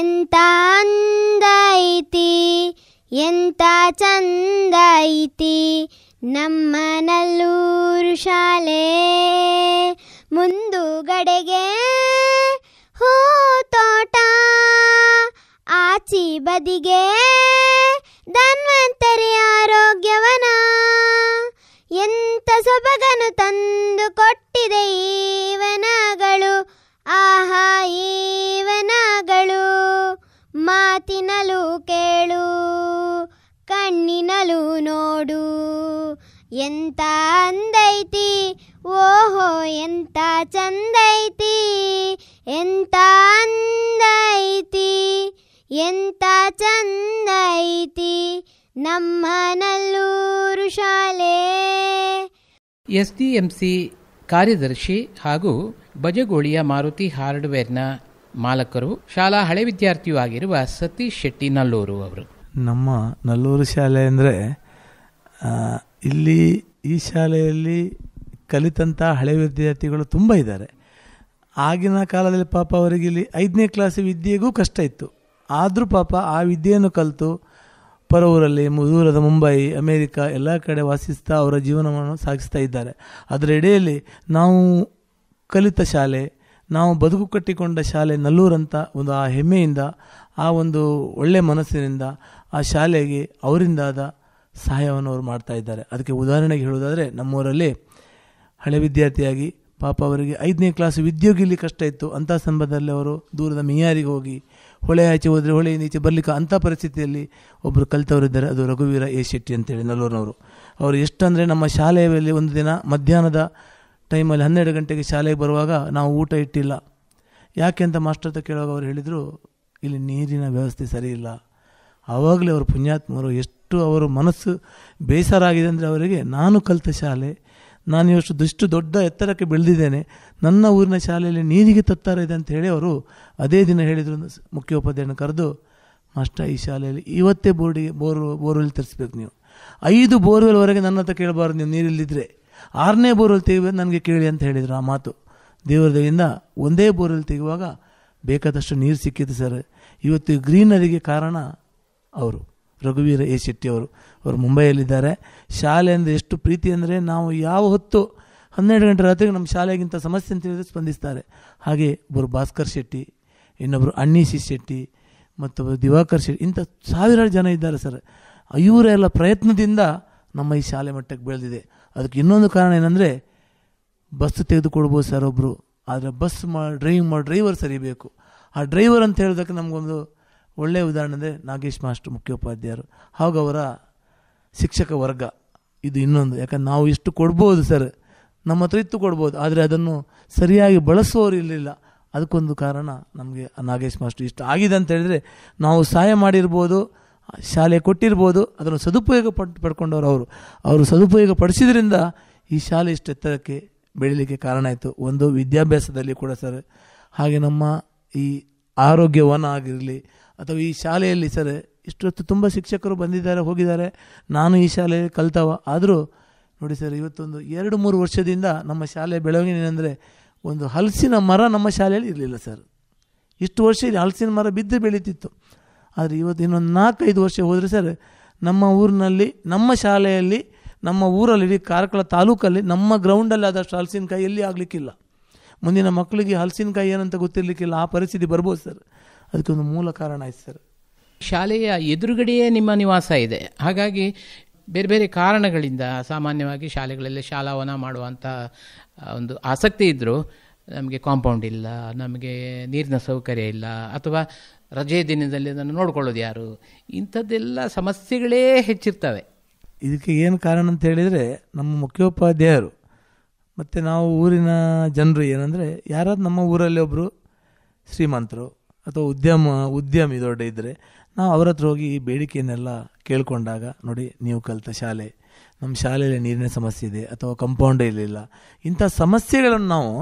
ಎಂತ ಅಂದೈತಿ ಎಂತ ಚಂದೈತಿ ನಮ್ಮ ನಲ್ಲೂರು ಶಾಲೆ ಮುಂದುಗಡೆಗೆ ಹೂ ತೋಟ ಆಚಿ ಬದಿಗೆ ಧನ್ವಂತರಿ ಆರೋಗ್ಯವನ ಎಂತ ಸೊಬಗನು ತಂದು ಕೊಟ್ಟಿದೆ ಈವನಗಳು ಆಹಾ ಈವನಗಳು ಮಾತಿನಲ್ಲೂ ಕೇಳು ಕಣ್ಣಿನಲ್ಲೂ ನೋಡು ಎಂತ ಅಂದೈತಿ ಓಹೋ ಎಂತ ಚಂದೈತಿ ಎಂತ ಅಂದೈತಿ ಎಂತ ಚಂದೈತಿ ನಮ್ಮ ನಲ್ಲೂರು ಶಾಲೆ ಸಿ ಕಾರ್ಯದರ್ಶಿ ಹಾಗೂ ಬಜಗೋಳಿಯ ಮಾರುತಿ ಹಾರ್ಡ್ವೇರ್ನ ಮಾಲಕರು ಶಾಲಾ ಹಳೆ ವಿದ್ಯಾರ್ಥಿಯೂ ಆಗಿರುವ ಸತೀಶ್ ಶೆಟ್ಟಿ ನಲ್ಲೂರು ಅವರು ನಮ್ಮ ನಲ್ಲೂರು ಶಾಲೆ ಅಂದರೆ ಇಲ್ಲಿ ಈ ಶಾಲೆಯಲ್ಲಿ ಕಲಿತಂಥ ಹಳೆಯ ವಿದ್ಯಾರ್ಥಿಗಳು ತುಂಬ ಇದ್ದಾರೆ ಆಗಿನ ಕಾಲದಲ್ಲಿ ಪಾಪ ಅವರಿಗೆ ಇಲ್ಲಿ ಐದನೇ ಕ್ಲಾಸ್ ವಿದ್ಯೆಗೂ ಕಷ್ಟ ಇತ್ತು ಆದರೂ ಪಾಪ ಆ ವಿದ್ಯೆಯನ್ನು ಕಲಿತು ಪರವೂರಲ್ಲಿ ಊರಲ್ಲಿ ದೂರದ ಮುಂಬೈ ಅಮೇರಿಕ ಎಲ್ಲ ಕಡೆ ವಾಸಿಸ್ತಾ ಅವರ ಜೀವನವನ್ನು ಸಾಗಿಸ್ತಾ ಇದ್ದಾರೆ ಅದರ ಎಡೆಯಲ್ಲಿ ನಾವು ಕಲಿತ ಶಾಲೆ ನಾವು ಬದುಕು ಕಟ್ಟಿಕೊಂಡ ಶಾಲೆ ನಲ್ಲೂರಂತ ಒಂದು ಆ ಹೆಮ್ಮೆಯಿಂದ ಆ ಒಂದು ಒಳ್ಳೆಯ ಮನಸ್ಸಿನಿಂದ ಆ ಶಾಲೆಗೆ ಅವರಿಂದಾದ ಸಹಾಯವನ್ನು ಅವರು ಮಾಡ್ತಾ ಇದ್ದಾರೆ ಅದಕ್ಕೆ ಉದಾಹರಣೆಗೆ ಹೇಳೋದಾದರೆ ನಮ್ಮೂರಲ್ಲಿ ಹಳೆ ವಿದ್ಯಾರ್ಥಿಯಾಗಿ ಪಾಪ ಅವರಿಗೆ ಐದನೇ ಕ್ಲಾಸ್ ಇಲ್ಲಿ ಕಷ್ಟ ಇತ್ತು ಅಂಥ ಸಂದರ್ಭದಲ್ಲಿ ಅವರು ದೂರದ ಮಿಯಾರಿಗೆ ಹೋಗಿ ಹೊಳೆ ಆಚೆ ಹೋದರೆ ಹೊಳೆ ನೀಚೆ ಬರಲಿಕ್ಕೆ ಅಂಥ ಪರಿಸ್ಥಿತಿಯಲ್ಲಿ ಒಬ್ಬರು ಕಲಿತವರಿದ್ದಾರೆ ಅದು ರಘುವೀರ ಎ ಶೆಟ್ಟಿ ಅಂತೇಳಿ ನಲ್ಲೂರಿನವರು ಅವರು ಎಷ್ಟಂದರೆ ನಮ್ಮ ಶಾಲೆಯಲ್ಲಿ ಒಂದು ದಿನ ಮಧ್ಯಾಹ್ನದ ಟೈಮಲ್ಲಿ ಹನ್ನೆರಡು ಗಂಟೆಗೆ ಶಾಲೆಗೆ ಬರುವಾಗ ನಾವು ಊಟ ಇಟ್ಟಿಲ್ಲ ಯಾಕೆ ಅಂತ ಮಾಸ್ಟರ್ ಹತ್ರ ಕೇಳುವಾಗ ಅವರು ಹೇಳಿದರು ಇಲ್ಲಿ ನೀರಿನ ವ್ಯವಸ್ಥೆ ಸರಿ ಇಲ್ಲ ಆವಾಗಲೇ ಅವರು ಪುಣ್ಯಾತ್ಮರು ಎಷ್ಟು ಅವರು ಮನಸ್ಸು ಬೇಸರ ಆಗಿದೆ ಅಂದರೆ ಅವರಿಗೆ ನಾನು ಕಲಿತ ಶಾಲೆ ನಾನು ಇವಷ್ಟು ದುಷ್ಟು ದೊಡ್ಡ ಎತ್ತರಕ್ಕೆ ಬೆಳೆದಿದ್ದೇನೆ ನನ್ನ ಊರಿನ ಶಾಲೆಯಲ್ಲಿ ನೀರಿಗೆ ತತ್ತರ ಇದೆ ಅಂತ ಹೇಳಿ ಅವರು ಅದೇ ದಿನ ಹೇಳಿದರು ಮುಖ್ಯೋಪಾಧ್ಯಾಯನ ಕರೆದು ಮಾಸ್ಟ ಈ ಶಾಲೆಯಲ್ಲಿ ಇವತ್ತೇ ಬೋರ್ಡಿಗೆ ಬೋರ್ ಬೋರ್ವೆಲ್ ತರಿಸ್ಬೇಕು ನೀವು ಐದು ಬೋರ್ವೆಲ್ವರೆಗೆ ನನ್ನ ಹತ್ರ ಕೇಳಬಾರ್ದು ನೀವು ನೀರಿಲ್ಲಿದ್ದರೆ ಆರನೇ ಬೋರ್ವೆಲ್ ತೆಗಿಬೇಕು ನನಗೆ ಕೇಳಿ ಅಂತ ಹೇಳಿದರು ಆ ಮಾತು ದೇವರದಿಂದ ಒಂದೇ ಬೋರ್ವೆಲ್ ತೆಗೆಯುವಾಗ ಬೇಕಾದಷ್ಟು ನೀರು ಸಿಕ್ಕಿದೆ ಸರ್ ಇವತ್ತು ಗ್ರೀನರಿಗೆ ಕಾರಣ ಅವರು ರಘುವೀರ ಎ ಶೆಟ್ಟಿಯವರು ಅವರು ಮುಂಬೈಯಲ್ಲಿದ್ದಾರೆ ಶಾಲೆ ಅಂದರೆ ಎಷ್ಟು ಪ್ರೀತಿ ಅಂದರೆ ನಾವು ಯಾವ ಹೊತ್ತು ಹನ್ನೆರಡು ಗಂಟೆ ರಾತ್ರಿಗೆ ನಮ್ಮ ಶಾಲೆಗಿಂತ ಸಮಸ್ಯೆ ಅಂತ ಹೇಳಿದ್ರೆ ಸ್ಪಂದಿಸ್ತಾರೆ ಹಾಗೆ ಒಬ್ಬರು ಭಾಸ್ಕರ್ ಶೆಟ್ಟಿ ಇನ್ನೊಬ್ಬರು ಅಣ್ಣೀಶಿ ಶೆಟ್ಟಿ ಮತ್ತೊಬ್ಬರು ದಿವಾಕರ್ ಶೆಟ್ಟಿ ಇಂಥ ಸಾವಿರಾರು ಜನ ಇದ್ದಾರೆ ಸರ್ ಇವರೆಲ್ಲ ಪ್ರಯತ್ನದಿಂದ ನಮ್ಮ ಈ ಶಾಲೆ ಮಟ್ಟಕ್ಕೆ ಬೆಳೆದಿದೆ ಅದಕ್ಕೆ ಇನ್ನೊಂದು ಕಾರಣ ಏನಂದರೆ ಬಸ್ ತೆಗೆದುಕೊಡ್ಬೋದು ಸರ್ ಒಬ್ಬರು ಆದರೆ ಬಸ್ ಮಾಡಿ ಡ್ರೈವಿಂಗ್ ಮಾಡಿ ಡ್ರೈವರ್ ಸರಿಬೇಕು ಆ ಡ್ರೈವರ್ ಅಂತ ಹೇಳೋದಕ್ಕೆ ನಮಗೊಂದು ಒಳ್ಳೆಯ ಉದಾಹರಣೆ ಅಂದರೆ ನಾಗೇಶ್ ಮಾಸ್ಟರ್ ಮುಖ್ಯೋಪಾಧ್ಯಾಯರು ಹಾಗೂ ಅವರ ಶಿಕ್ಷಕ ವರ್ಗ ಇದು ಇನ್ನೊಂದು ಯಾಕಂದ್ರೆ ನಾವು ಇಷ್ಟು ಕೊಡ್ಬೋದು ಸರ್ ನಮ್ಮ ಹತ್ರ ಇತ್ತು ಕೊಡ್ಬೋದು ಆದರೆ ಅದನ್ನು ಸರಿಯಾಗಿ ಬಳಸುವವರು ಇರಲಿಲ್ಲ ಅದಕ್ಕೊಂದು ಕಾರಣ ನಮಗೆ ನಾಗೇಶ್ ಮಾಸ್ಟರ್ ಇಷ್ಟ ಆಗಿದೆ ಅಂತ ಹೇಳಿದರೆ ನಾವು ಸಹಾಯ ಮಾಡಿರ್ಬೋದು ಶಾಲೆ ಕೊಟ್ಟಿರ್ಬೋದು ಅದನ್ನು ಸದುಪಯೋಗ ಪಟ್ ಪಡ್ಕೊಂಡವರು ಅವರು ಅವರು ಸದುಪಯೋಗ ಪಡಿಸಿದ್ರಿಂದ ಈ ಶಾಲೆ ಇಷ್ಟು ಎತ್ತರಕ್ಕೆ ಬೆಳೀಲಿಕ್ಕೆ ಕಾರಣ ಆಯಿತು ಒಂದು ವಿದ್ಯಾಭ್ಯಾಸದಲ್ಲಿ ಕೂಡ ಸರ್ ಹಾಗೆ ನಮ್ಮ ಈ ಆರೋಗ್ಯವನ ಆಗಿರಲಿ ಅಥವಾ ಈ ಶಾಲೆಯಲ್ಲಿ ಸರ್ ಇಷ್ಟೊತ್ತು ತುಂಬ ಶಿಕ್ಷಕರು ಬಂದಿದ್ದಾರೆ ಹೋಗಿದ್ದಾರೆ ನಾನು ಈ ಶಾಲೆಯಲ್ಲಿ ಕಲ್ತವ ಆದರೂ ನೋಡಿ ಸರ್ ಇವತ್ತೊಂದು ಎರಡು ಮೂರು ವರ್ಷದಿಂದ ನಮ್ಮ ಶಾಲೆ ಬೆಳವಣಿಗೆ ಒಂದು ಹಲಸಿನ ಮರ ನಮ್ಮ ಶಾಲೆಯಲ್ಲಿ ಇರಲಿಲ್ಲ ಸರ್ ಇಷ್ಟು ವರ್ಷ ಇಲ್ಲಿ ಹಲಸಿನ ಮರ ಬಿದ್ದು ಬೆಳೀತಿತ್ತು ಆದರೆ ಇವತ್ತು ಇನ್ನೊಂದು ನಾಲ್ಕೈದು ವರ್ಷ ಹೋದರೆ ಸರ್ ನಮ್ಮ ಊರಿನಲ್ಲಿ ನಮ್ಮ ಶಾಲೆಯಲ್ಲಿ ನಮ್ಮ ಊರಲ್ಲಿ ಕಾರ್ಕಳ ತಾಲೂಕಲ್ಲಿ ನಮ್ಮ ಗ್ರೌಂಡಲ್ಲಿ ಆದಷ್ಟು ಹಲಸಿನಕಾಯಿ ಎಲ್ಲಿ ಆಗಲಿಕ್ಕಿಲ್ಲ ಮುಂದಿನ ಮಕ್ಕಳಿಗೆ ಹಲಸಿನಕಾಯಿ ಏನಂತ ಗೊತ್ತಿರಲಿಕ್ಕಿಲ್ಲ ಆ ಪರಿಸ್ಥಿತಿ ಬರ್ಬೋದು ಸರ್ ಅದಕ್ಕೊಂದು ಮೂಲ ಕಾರಣ ಆಯ್ತು ಸರ್ ಶಾಲೆಯ ಎದುರುಗಡೆಯೇ ನಿಮ್ಮ ನಿವಾಸ ಇದೆ ಹಾಗಾಗಿ ಬೇರೆ ಬೇರೆ ಕಾರಣಗಳಿಂದ ಸಾಮಾನ್ಯವಾಗಿ ಶಾಲೆಗಳಲ್ಲಿ ಶಾಲಾವನ ಮಾಡುವಂಥ ಒಂದು ಆಸಕ್ತಿ ಇದ್ದರೂ ನಮಗೆ ಕಾಂಪೌಂಡ್ ಇಲ್ಲ ನಮಗೆ ನೀರಿನ ಸೌಕರ್ಯ ಇಲ್ಲ ಅಥವಾ ರಜೆ ದಿನದಲ್ಲಿ ಅದನ್ನು ನೋಡ್ಕೊಳ್ಳೋದು ಯಾರು ಇಂಥದ್ದೆಲ್ಲ ಸಮಸ್ಯೆಗಳೇ ಹೆಚ್ಚಿರ್ತವೆ ಇದಕ್ಕೆ ಏನು ಕಾರಣ ಅಂತ ಹೇಳಿದರೆ ನಮ್ಮ ಮುಖ್ಯೋಪಾಧ್ಯಾಯರು ಮತ್ತು ನಾವು ಊರಿನ ಜನರು ಏನಂದರೆ ಯಾರಾದ್ರು ನಮ್ಮ ಊರಲ್ಲಿ ಒಬ್ಬರು ಶ್ರೀಮಂತರು ಅಥವಾ ಉದ್ಯಮ ಉದ್ಯಮಿ ದೊಡ್ಡ ಇದ್ದರೆ ನಾವು ಅವ್ರ ಹತ್ರ ಹೋಗಿ ಈ ಬೇಡಿಕೆಯನ್ನೆಲ್ಲ ಕೇಳಿಕೊಂಡಾಗ ನೋಡಿ ನೀವು ಕಲಿತ ಶಾಲೆ ನಮ್ಮ ಶಾಲೆಯಲ್ಲಿ ನೀರಿನ ಸಮಸ್ಯೆ ಇದೆ ಅಥವಾ ಕಂಪೌಂಡೇ ಇರಲಿಲ್ಲ ಇಂಥ ಸಮಸ್ಯೆಗಳನ್ನು ನಾವು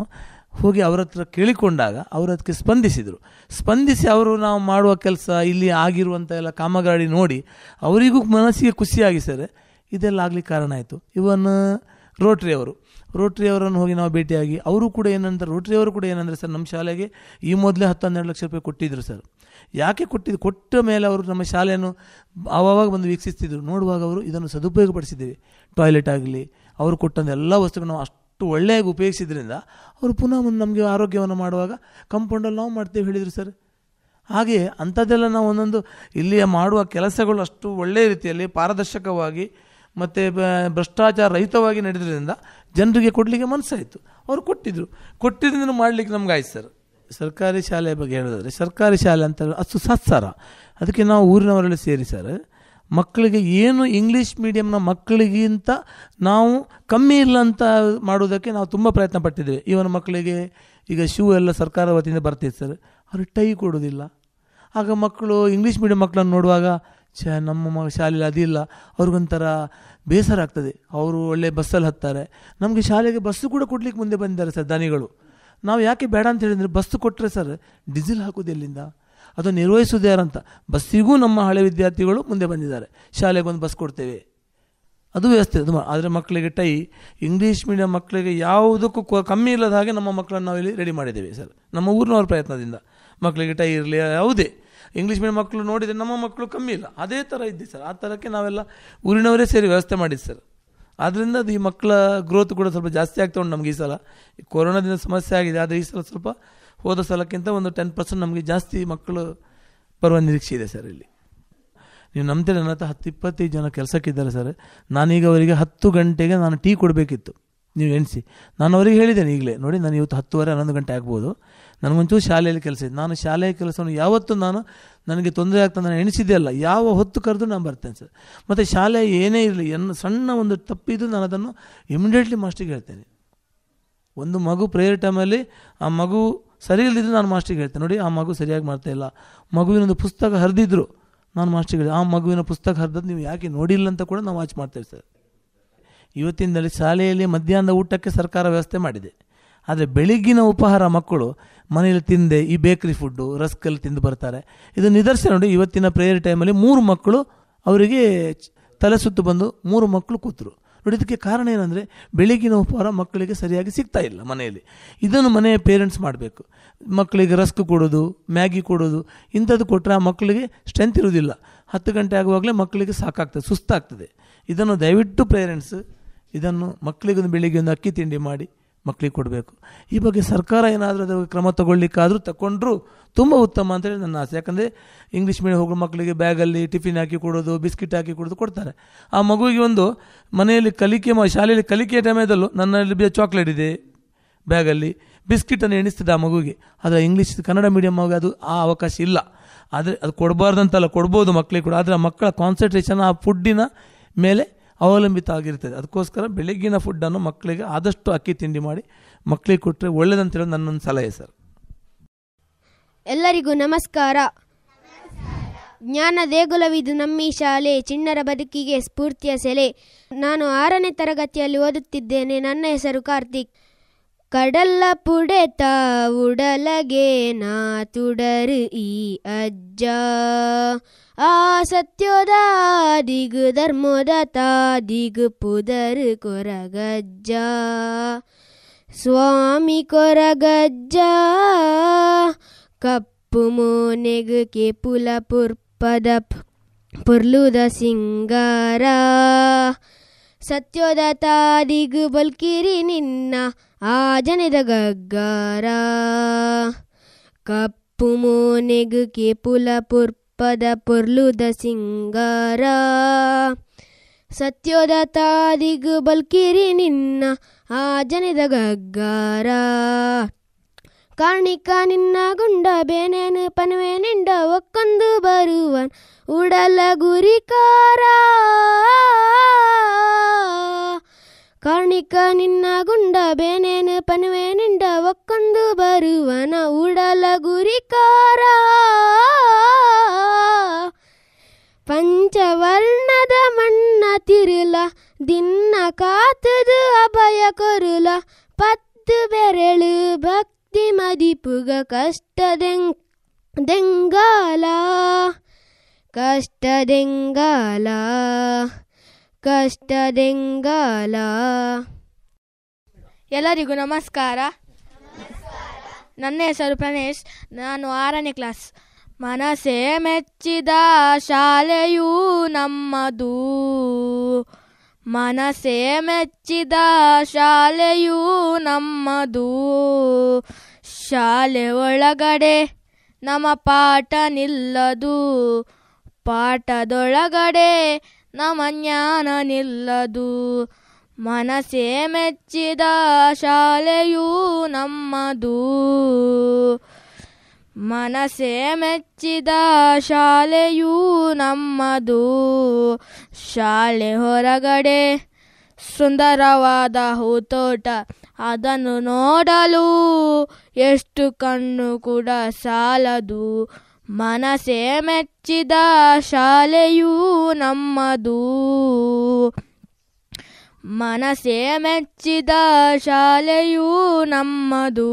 ಹೋಗಿ ಅವ್ರ ಹತ್ರ ಕೇಳಿಕೊಂಡಾಗ ಅವರು ಅದಕ್ಕೆ ಸ್ಪಂದಿಸಿದರು ಸ್ಪಂದಿಸಿ ಅವರು ನಾವು ಮಾಡುವ ಕೆಲಸ ಇಲ್ಲಿ ಆಗಿರುವಂಥ ಎಲ್ಲ ಕಾಮಗಾರಿ ನೋಡಿ ಅವರಿಗೂ ಮನಸ್ಸಿಗೆ ಖುಷಿಯಾಗಿ ಸರ್ ಇದೆಲ್ಲ ಆಗಲಿಕ್ಕೆ ಕಾರಣ ಆಯಿತು ಇವನ್ ರೋಟ್ರಿ ಅವರು ರೋಟ್ರಿ ಅವರನ್ನು ಹೋಗಿ ನಾವು ಭೇಟಿಯಾಗಿ ಅವರು ಕೂಡ ಏನಂತಾರೆ ರೋಟ್ರಿ ಅವರು ಕೂಡ ಏನಂದರೆ ಸರ್ ನಮ್ಮ ಶಾಲೆಗೆ ಈ ಮೊದಲೇ ಹತ್ತು ಹನ್ನೆರಡು ಲಕ್ಷ ರೂಪಾಯಿ ಕೊಟ್ಟಿದ್ದರು ಸರ್ ಯಾಕೆ ಕೊಟ್ಟಿದ್ದು ಕೊಟ್ಟ ಮೇಲೆ ಅವರು ನಮ್ಮ ಶಾಲೆಯನ್ನು ಆವಾಗ ಬಂದು ವೀಕ್ಷಿಸ್ತಿದ್ರು ನೋಡುವಾಗ ಅವರು ಇದನ್ನು ಸದುಪಯೋಗಪಡಿಸಿದ್ದೀವಿ ಟಾಯ್ಲೆಟ್ ಆಗಲಿ ಅವರು ಕೊಟ್ಟಂಥ ಎಲ್ಲ ವಸ್ತುಗಳನ್ನು ನಾವು ಅಷ್ಟು ಅಷ್ಟು ಒಳ್ಳೆಯಾಗಿ ಉಪಯೋಗಿಸಿದ್ರಿಂದ ಅವರು ಪುನಃ ಮುಂದೆ ನಮಗೆ ಆರೋಗ್ಯವನ್ನು ಮಾಡುವಾಗ ಕಂಪೌಂಡಲ್ಲಿ ನಾವು ಮಾಡ್ತೇವೆ ಹೇಳಿದರು ಸರ್ ಹಾಗೆಯೇ ಅಂಥದ್ದೆಲ್ಲ ನಾವು ಒಂದೊಂದು ಇಲ್ಲಿಯ ಮಾಡುವ ಕೆಲಸಗಳು ಅಷ್ಟು ಒಳ್ಳೆಯ ರೀತಿಯಲ್ಲಿ ಪಾರದರ್ಶಕವಾಗಿ ಮತ್ತು ಭ್ರಷ್ಟಾಚಾರ ರಹಿತವಾಗಿ ನಡೆದ್ರಿಂದ ಜನರಿಗೆ ಕೊಡಲಿಕ್ಕೆ ಮನಸ್ಸಾಯಿತು ಅವರು ಕೊಟ್ಟಿದ್ದರು ಕೊಟ್ಟಿದ್ದರಿಂದ ಮಾಡಲಿಕ್ಕೆ ನಮ್ಗೆ ಆಯ್ತು ಸರ್ ಸರ್ಕಾರಿ ಶಾಲೆಯ ಬಗ್ಗೆ ಹೇಳಿದ್ರೆ ಸರ್ಕಾರಿ ಶಾಲೆ ಅಂತ ಅಷ್ಟು ಸತ್ಸಾರ ಅದಕ್ಕೆ ನಾವು ಊರಿನವರಲ್ಲಿ ಸೇರಿ ಸರ್ ಮಕ್ಕಳಿಗೆ ಏನು ಇಂಗ್ಲೀಷ್ ಮೀಡಿಯಮ್ನ ಮಕ್ಕಳಿಗಿಂತ ನಾವು ಕಮ್ಮಿ ಇಲ್ಲ ಅಂತ ಮಾಡೋದಕ್ಕೆ ನಾವು ತುಂಬ ಪ್ರಯತ್ನ ಪಟ್ಟಿದ್ದೇವೆ ಇವನ ಮಕ್ಕಳಿಗೆ ಈಗ ಶೂ ಎಲ್ಲ ಸರ್ಕಾರ ವತಿಯಿಂದ ಬರ್ತಿತ್ತು ಸರ್ ಅವ್ರಿಗೆ ಟೈ ಕೊಡೋದಿಲ್ಲ ಆಗ ಮಕ್ಕಳು ಇಂಗ್ಲೀಷ್ ಮೀಡಿಯಂ ಮಕ್ಕಳನ್ನು ನೋಡುವಾಗ ಶ ನಮ್ಮ ಮ ಶಾಲೆಯಲ್ಲಿ ಅದಿಲ್ಲ ಅವ್ರಿಗೊಂಥರ ಬೇಸರ ಆಗ್ತದೆ ಅವರು ಒಳ್ಳೆ ಬಸ್ಸಲ್ಲಿ ಹತ್ತಾರೆ ನಮಗೆ ಶಾಲೆಗೆ ಬಸ್ಸು ಕೂಡ ಕೊಡ್ಲಿಕ್ಕೆ ಮುಂದೆ ಬಂದಿದ್ದಾರೆ ಸರ್ ದನಿಗಳು ನಾವು ಯಾಕೆ ಬೇಡ ಅಂತ ಹೇಳಿದರೆ ಬಸ್ಸು ಕೊಟ್ಟರೆ ಸರ್ ಡೀಸೆಲ್ ಹಾಕೋದು ಎಲ್ಲಿಂದ ಅದು ನಿರ್ವಹಿಸೋದು ಯಾರಂತ ಬಸ್ಸಿಗೂ ನಮ್ಮ ಹಳೆ ವಿದ್ಯಾರ್ಥಿಗಳು ಮುಂದೆ ಬಂದಿದ್ದಾರೆ ಶಾಲೆಗೆ ಒಂದು ಬಸ್ ಕೊಡ್ತೇವೆ ಅದು ವ್ಯವಸ್ಥೆ ಅದು ಆದರೆ ಮಕ್ಕಳಿಗೆ ಟೈ ಇಂಗ್ಲೀಷ್ ಮೀಡಿಯಂ ಮಕ್ಕಳಿಗೆ ಯಾವುದಕ್ಕೂ ಕಮ್ಮಿ ಇಲ್ಲದ ಹಾಗೆ ನಮ್ಮ ಮಕ್ಕಳನ್ನು ನಾವು ಇಲ್ಲಿ ರೆಡಿ ಮಾಡಿದ್ದೇವೆ ಸರ್ ನಮ್ಮ ಊರಿನವ್ರ ಪ್ರಯತ್ನದಿಂದ ಮಕ್ಕಳಿಗೆ ಟೈ ಇರಲಿ ಯಾವುದೇ ಇಂಗ್ಲೀಷ್ ಮೀಡಿಯಂ ಮಕ್ಕಳು ನೋಡಿದರೆ ನಮ್ಮ ಮಕ್ಕಳು ಕಮ್ಮಿ ಇಲ್ಲ ಅದೇ ಥರ ಇದ್ದೆ ಸರ್ ಆ ಥರಕ್ಕೆ ನಾವೆಲ್ಲ ಊರಿನವರೇ ಸೇರಿ ವ್ಯವಸ್ಥೆ ಮಾಡಿದ್ದು ಸರ್ ಆದ್ದರಿಂದ ಅದು ಈ ಮಕ್ಕಳ ಗ್ರೋತ್ ಕೂಡ ಸ್ವಲ್ಪ ಜಾಸ್ತಿ ಆಗ್ತಾ ಉಂಟು ನಮಗೆ ಈ ಸಲ ಕೊರೋನಾದಿಂದ ಸಮಸ್ಯೆ ಆಗಿದೆ ಆದರೆ ಈ ಸಲ ಸ್ವಲ್ಪ ಹೋದ ಸಲಕ್ಕಿಂತ ಒಂದು ಟೆನ್ ಪರ್ಸೆಂಟ್ ನಮಗೆ ಜಾಸ್ತಿ ಮಕ್ಕಳು ಬರುವ ನಿರೀಕ್ಷೆ ಇದೆ ಸರ್ ಇಲ್ಲಿ ನೀವು ನಂಬ್ತೀರ ನನ್ನ ಹತ್ತು ಇಪ್ಪತ್ತೈದು ಜನ ಕೆಲಸಕ್ಕಿದ್ದಾರೆ ಸರ್ ನಾನೀಗ ಅವರಿಗೆ ಹತ್ತು ಗಂಟೆಗೆ ನಾನು ಟೀ ಕೊಡಬೇಕಿತ್ತು ನೀವು ಎಣಿಸಿ ನಾನು ಅವರಿಗೆ ಹೇಳಿದ್ದೇನೆ ಈಗಲೇ ನೋಡಿ ನಾನು ಇವತ್ತು ಹತ್ತುವರೆ ಹನ್ನೊಂದು ಗಂಟೆ ಆಗ್ಬೋದು ನನಗೊಂಚೂರು ಶಾಲೆಯಲ್ಲಿ ಕೆಲಸ ಇದೆ ನಾನು ಶಾಲೆಯ ಕೆಲಸವನ್ನು ಯಾವತ್ತೂ ನಾನು ನನಗೆ ತೊಂದರೆ ಆಗ್ತಾ ನಾನು ಎಣಿಸಿದ್ದೆ ಅಲ್ಲ ಯಾವ ಹೊತ್ತು ಕರೆದು ನಾನು ಬರ್ತೇನೆ ಸರ್ ಮತ್ತು ಶಾಲೆ ಏನೇ ಇರಲಿ ಎನ್ನು ಸಣ್ಣ ಒಂದು ತಪ್ಪಿದ್ದು ನಾನು ಅದನ್ನು ಇಮಿಡಿಯೇಟ್ಲಿ ಮಾಸ್ಟ್ರಿಗೆ ಹೇಳ್ತೇನೆ ಒಂದು ಮಗು ಪ್ರೇಯರ್ ಟೈಮಲ್ಲಿ ಆ ಮಗು ಸರಿ ಇಲ್ಲದಿದ್ದು ನಾನು ಮಾಸ್ಟ್ರಿಗೆ ಹೇಳ್ತೇನೆ ನೋಡಿ ಆ ಮಗು ಸರಿಯಾಗಿ ಮಾಡ್ತಾ ಇಲ್ಲ ಒಂದು ಪುಸ್ತಕ ಹರಿದಿದ್ರು ನಾನು ಮಾಸ್ಟ್ರಿಗೆ ಆ ಮಗುವಿನ ಪುಸ್ತಕ ಹರಿದದ್ದು ನೀವು ಯಾಕೆ ನೋಡಿಲ್ಲ ಅಂತ ಕೂಡ ನಾವು ವಾಚ್ ಮಾಡ್ತೇವೆ ಸರ್ ಇವತ್ತಿನಲ್ಲಿ ಶಾಲೆಯಲ್ಲಿ ಮಧ್ಯಾಹ್ನದ ಊಟಕ್ಕೆ ಸರ್ಕಾರ ವ್ಯವಸ್ಥೆ ಮಾಡಿದೆ ಆದರೆ ಬೆಳಿಗ್ಗಿನ ಉಪಹಾರ ಮಕ್ಕಳು ಮನೆಯಲ್ಲಿ ತಿಂದೆ ಈ ಬೇಕ್ರಿ ಫುಡ್ಡು ರಸ್ಕಲ್ಲಿ ತಿಂದು ಬರ್ತಾರೆ ಇದು ನಿದರ್ಶನ ನೋಡಿ ಇವತ್ತಿನ ಪ್ರೇಯರ್ ಟೈಮಲ್ಲಿ ಮೂರು ಮಕ್ಕಳು ಅವರಿಗೆ ತಲೆ ಸುತ್ತು ಬಂದು ಮೂರು ಮಕ್ಕಳು ಕೂತರು ನೋಡಿ ಇದಕ್ಕೆ ಕಾರಣ ಏನಂದರೆ ಬೆಳಗಿನ ಉಪಹಾರ ಮಕ್ಕಳಿಗೆ ಸರಿಯಾಗಿ ಸಿಗ್ತಾ ಇಲ್ಲ ಮನೆಯಲ್ಲಿ ಇದನ್ನು ಮನೆಯ ಪೇರೆಂಟ್ಸ್ ಮಾಡಬೇಕು ಮಕ್ಕಳಿಗೆ ರಸ್ಕ್ ಕೊಡೋದು ಮ್ಯಾಗಿ ಕೊಡೋದು ಇಂಥದ್ದು ಕೊಟ್ಟರೆ ಆ ಮಕ್ಕಳಿಗೆ ಸ್ಟ್ರೆಂತ್ ಇರುವುದಿಲ್ಲ ಹತ್ತು ಗಂಟೆ ಆಗುವಾಗಲೇ ಮಕ್ಕಳಿಗೆ ಸಾಕಾಗ್ತದೆ ಸುಸ್ತಾಗ್ತದೆ ಇದನ್ನು ದಯವಿಟ್ಟು ಪೇರೆಂಟ್ಸ್ ಇದನ್ನು ಮಕ್ಕಳಿಗೊಂದು ಬೆಳಿಗ್ಗೆ ಒಂದು ಅಕ್ಕಿ ತಿಂಡಿ ಮಾಡಿ ಮಕ್ಕಳಿಗೆ ಕೊಡಬೇಕು ಈ ಬಗ್ಗೆ ಸರ್ಕಾರ ಏನಾದರೂ ಅದಕ್ಕೆ ಕ್ರಮ ತಗೊಳ್ಳಿಕ್ಕಾದರೂ ತಗೊಂಡ್ರೂ ತುಂಬ ಉತ್ತಮ ಅಂತೇಳಿ ನನ್ನ ಆಸೆ ಯಾಕಂದರೆ ಇಂಗ್ಲೀಷ್ ಮೀಡಿಯಂ ಹೋಗೋ ಮಕ್ಕಳಿಗೆ ಬ್ಯಾಗಲ್ಲಿ ಟಿಫಿನ್ ಹಾಕಿ ಕೊಡೋದು ಬಿಸ್ಕಿಟ್ ಹಾಕಿ ಕೊಡೋದು ಕೊಡ್ತಾರೆ ಆ ಮಗುವಿಗೆ ಒಂದು ಮನೆಯಲ್ಲಿ ಕಲಿಕೆ ಶಾಲೆಯಲ್ಲಿ ಕಲಿಕೆ ಟೈಮದಲ್ಲೂ ನನ್ನಲ್ಲಿ ಚಾಕ್ಲೇಟ್ ಇದೆ ಬ್ಯಾಗಲ್ಲಿ ಬಿಸ್ಕಿಟನ್ನು ಎಣಿಸ್ತದೆ ಆ ಮಗುವಿಗೆ ಆದರೆ ಇಂಗ್ಲೀಷ್ ಕನ್ನಡ ಮೀಡಿಯಮ್ ಆಗಿ ಅದು ಆ ಅವಕಾಶ ಇಲ್ಲ ಆದರೆ ಅದು ಕೊಡಬಾರ್ದಂತಲ್ಲ ಕೊಡ್ಬೋದು ಮಕ್ಕಳಿಗೆ ಕೂಡ ಆದರೆ ಮಕ್ಕಳ ಕಾನ್ಸಂಟ್ರೇಷನ್ ಆ ಫುಡ್ಡಿನ ಮೇಲೆ ಅವಲಂಬಿತ ಆಗಿರ್ತದೆ ಅದಕ್ಕೋಸ್ಕರ ಬೆಳಗ್ಗಿನ ಫುಡ್ಡನ್ನು ಮಕ್ಕಳಿಗೆ ಆದಷ್ಟು ಅಕ್ಕಿ ತಿಂಡಿ ಮಾಡಿ ಮಕ್ಕಳಿಗೆ ಕೊಟ್ಟರೆ ಒಳ್ಳೆಯದಂತೇಳಿ ನನ್ನೊಂದು ಸಲಹೆ ಸರ್ ಎಲ್ಲರಿಗೂ ನಮಸ್ಕಾರ ಜ್ಞಾನ ದೇಗುಲವಿದು ನಮ್ಮಿ ಶಾಲೆ ಚಿಣ್ಣರ ಬದುಕಿಗೆ ಸ್ಫೂರ್ತಿಯ ಸೆಲೆ ನಾನು ಆರನೇ ತರಗತಿಯಲ್ಲಿ ಓದುತ್ತಿದ್ದೇನೆ ನನ್ನ ಹೆಸರು ಕಾರ್ತಿಕ್ ಕಡಲ್ಲ ಪುಡೆತಾ ಉಡಲಗೆ ನಾ துடரு ಈ ಆ ಸತ್ಯೋದ ದಿಗ್ ಧರ್ಮೋದ ದಿಗ್ ಪುದರ್ ಕೊರಗಜ್ಜ ಸ್ವಾಮಿ ಕೊರಗಜ್ಜ ಕಪ್ಪು ಕೆ ಕೇಪುಲ ಪುರ್ಪದ ಪುರ್ಲುದ ಸಿಂಗಾರ ಸತ್ಯೋದ ಬಲ್ಕಿರಿ ನಿನ್ನ ಆ ಜನದ ಗಗ್ಗಾರ ಕಪ್ಪು ಮೋನೆಗು ಕೇಪುಲ ಪುರ್ಪದ ಪೊರ್ಲುದ ಸಿಂಗಾರ ಸತ್ಯೋದ ಬಲ್ಕಿರಿ ನಿನ್ನ ಆ ಜನದ ಗಗ್ಗಾರ ಕಾರ್ಣಿಕ ನಿನ್ನ ಗುಂಡ ಬೇನೇನು ಪನವೆ ನಿಂಡ ಒಕ್ಕಂದು ಬರುವನ್ ಉಡಲ ಗುರಿಕಾರ ಬಳಿಕ ನಿನ್ನ ಗುಂಡ ಬೇನೇನು ಪನುವೆ ನಿಂಡ ಒಕ್ಕಂದು ಬರುವನ ಉಡಲ ಗುರಿಕಾರ ಪಂಚವರ್ಣದ ಮಣ್ಣ ತಿರುಲ ದಿನ್ನ ಕಾತದು ಅಭಯ ಕೊರುಲ ಪತ್ತು ಬೆರಳು ಭಕ್ತಿ ಮದಿಪುಗ ಕಷ್ಟದೆಂಗ್ ದೆಂಗಾಲ ಕಷ್ಟದೆಂಗಾಲ ಕಷ್ಟದೆಂಗಾಲ ಎಲ್ಲರಿಗೂ ನಮಸ್ಕಾರ ನನ್ನ ಹೆಸರು ಪ್ರಣೇಶ್ ನಾನು ಆರನೇ ಕ್ಲಾಸ್ ಮನಸೇ ಮೆಚ್ಚಿದ ಶಾಲೆಯು ನಮ್ಮದು ಮನಸೇ ಮೆಚ್ಚಿದ ಶಾಲೆಯು ನಮ್ಮದು ಶಾಲೆ ಒಳಗಡೆ ನಮ್ಮ ಪಾಠ ನಿಲ್ಲದು ಪಾಠದೊಳಗಡೆ ನಮ್ಮ ಜ್ಞಾನ ನಿಲ್ಲದು ಮನಸೇ ಮೆಚ್ಚಿದ ಶಾಲೆಯೂ ನಮ್ಮದು ಮನಸೇ ಮೆಚ್ಚಿದ ಶಾಲೆಯೂ ನಮ್ಮದು ಶಾಲೆ ಹೊರಗಡೆ ಸುಂದರವಾದ ಹೂತೋಟ ಅದನ್ನು ನೋಡಲು ಎಷ್ಟು ಕಣ್ಣು ಕೂಡ ಸಾಲದು ಮನಸೇ ಮೆಚ್ಚಿದ ಶಾಲೆಯೂ ನಮ್ಮದು ಮನಸೇ ಮೆಚ್ಚಿದ ಶಾಲೆಯೂ ನಮ್ಮದು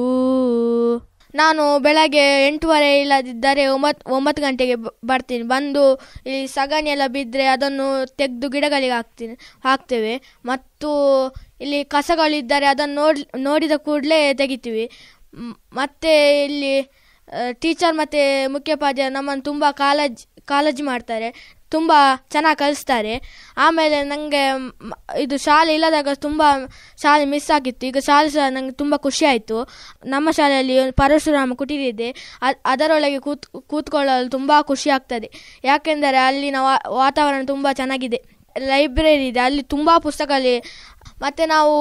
ನಾನು ಬೆಳಗ್ಗೆ ಎಂಟೂವರೆ ಇಲ್ಲದಿದ್ದರೆ ಒಂಬತ್ತು ಒಂಬತ್ತು ಗಂಟೆಗೆ ಬರ್ತೀನಿ ಬಂದು ಈ ಸಗಣಿ ಎಲ್ಲ ಬಿದ್ದರೆ ಅದನ್ನು ತೆಗೆದು ಗಿಡಗಳಿಗೆ ಹಾಕ್ತೀನಿ ಹಾಕ್ತೇವೆ ಮತ್ತು ಇಲ್ಲಿ ಕಸಗಳಿದ್ದರೆ ಅದನ್ನು ನೋಡ್ ನೋಡಿದ ಕೂಡಲೇ ತೆಗಿತೀವಿ ಮತ್ತು ಇಲ್ಲಿ ಟೀಚರ್ ಮತ್ತು ಮುಖ್ಯೋಪಾಧ್ಯಾಯ ನಮ್ಮನ್ನು ತುಂಬ ಕಾಲೇಜ್ ಕಾಲೇಜ್ ಮಾಡ್ತಾರೆ ತುಂಬ ಚೆನ್ನಾಗಿ ಕಲಿಸ್ತಾರೆ ಆಮೇಲೆ ನನಗೆ ಇದು ಶಾಲೆ ಇಲ್ಲದಾಗ ತುಂಬ ಶಾಲೆ ಮಿಸ್ ಆಗಿತ್ತು ಈಗ ಶಾಲೆ ಸಹ ನನಗೆ ತುಂಬ ಖುಷಿ ಆಯಿತು ನಮ್ಮ ಶಾಲೆಯಲ್ಲಿ ಪರಶುರಾಮ ಕುಟೀರ ಇದೆ ಅದರೊಳಗೆ ಕೂತ್ ಕೂತ್ಕೊಳ್ಳಲು ತುಂಬ ಖುಷಿ ಆಗ್ತದೆ ಯಾಕೆಂದರೆ ಅಲ್ಲಿನ ವಾತಾವರಣ ತುಂಬ ಚೆನ್ನಾಗಿದೆ ಲೈಬ್ರರಿ ಇದೆ ಅಲ್ಲಿ ತುಂಬ ಪುಸ್ತಕಗಳಿವೆ ಮತ್ತು ನಾವು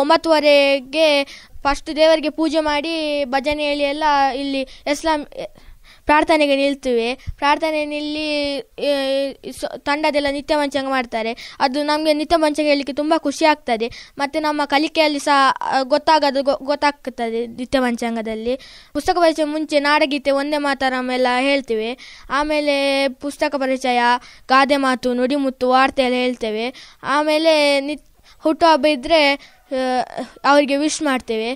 ಒಂಬತ್ತುವರೆಗೆ ಫಸ್ಟ್ ದೇವರಿಗೆ ಪೂಜೆ ಮಾಡಿ ಭಜನೆ ಹೇಳಿ ಎಲ್ಲ ಇಲ್ಲಿ ಇಸ್ಲಾಂ ಪ್ರಾರ್ಥನೆಗೆ ನಿಲ್ತೇವೆ ಪ್ರಾರ್ಥನೆಯಲ್ಲಿ ತಂಡದೆಲ್ಲ ನಿತ್ಯ ಮಂಚಾಂಗ ಮಾಡ್ತಾರೆ ಅದು ನಮಗೆ ನಿತ್ಯ ಮಂಚಾಂಗ ಹೇಳಲಿಕ್ಕೆ ತುಂಬ ಖುಷಿ ಆಗ್ತದೆ ಮತ್ತು ನಮ್ಮ ಕಲಿಕೆಯಲ್ಲಿ ಸಹ ಗೊತ್ತಾಗೋದು ಗೊತ್ತಾಗ್ತದೆ ನಿತ್ಯ ಮಂಚಾಂಗದಲ್ಲಿ ಪುಸ್ತಕ ಪರಿಚಯ ಮುಂಚೆ ನಾಡಗೀತೆ ಒಂದೇ ಮಾತಾರಮ್ಮೆಲ್ಲ ಹೇಳ್ತೇವೆ ಆಮೇಲೆ ಪುಸ್ತಕ ಪರಿಚಯ ಗಾದೆ ಮಾತು ನುಡಿಮುತ್ತು ವಾರ್ತೆ ಎಲ್ಲ ಹೇಳ್ತೇವೆ ಆಮೇಲೆ ನಿ ಹುಟ್ಟುಹಬ್ಬ ಇದ್ದರೆ ಅವರಿಗೆ ವಿಶ್ ಮಾಡ್ತೇವೆ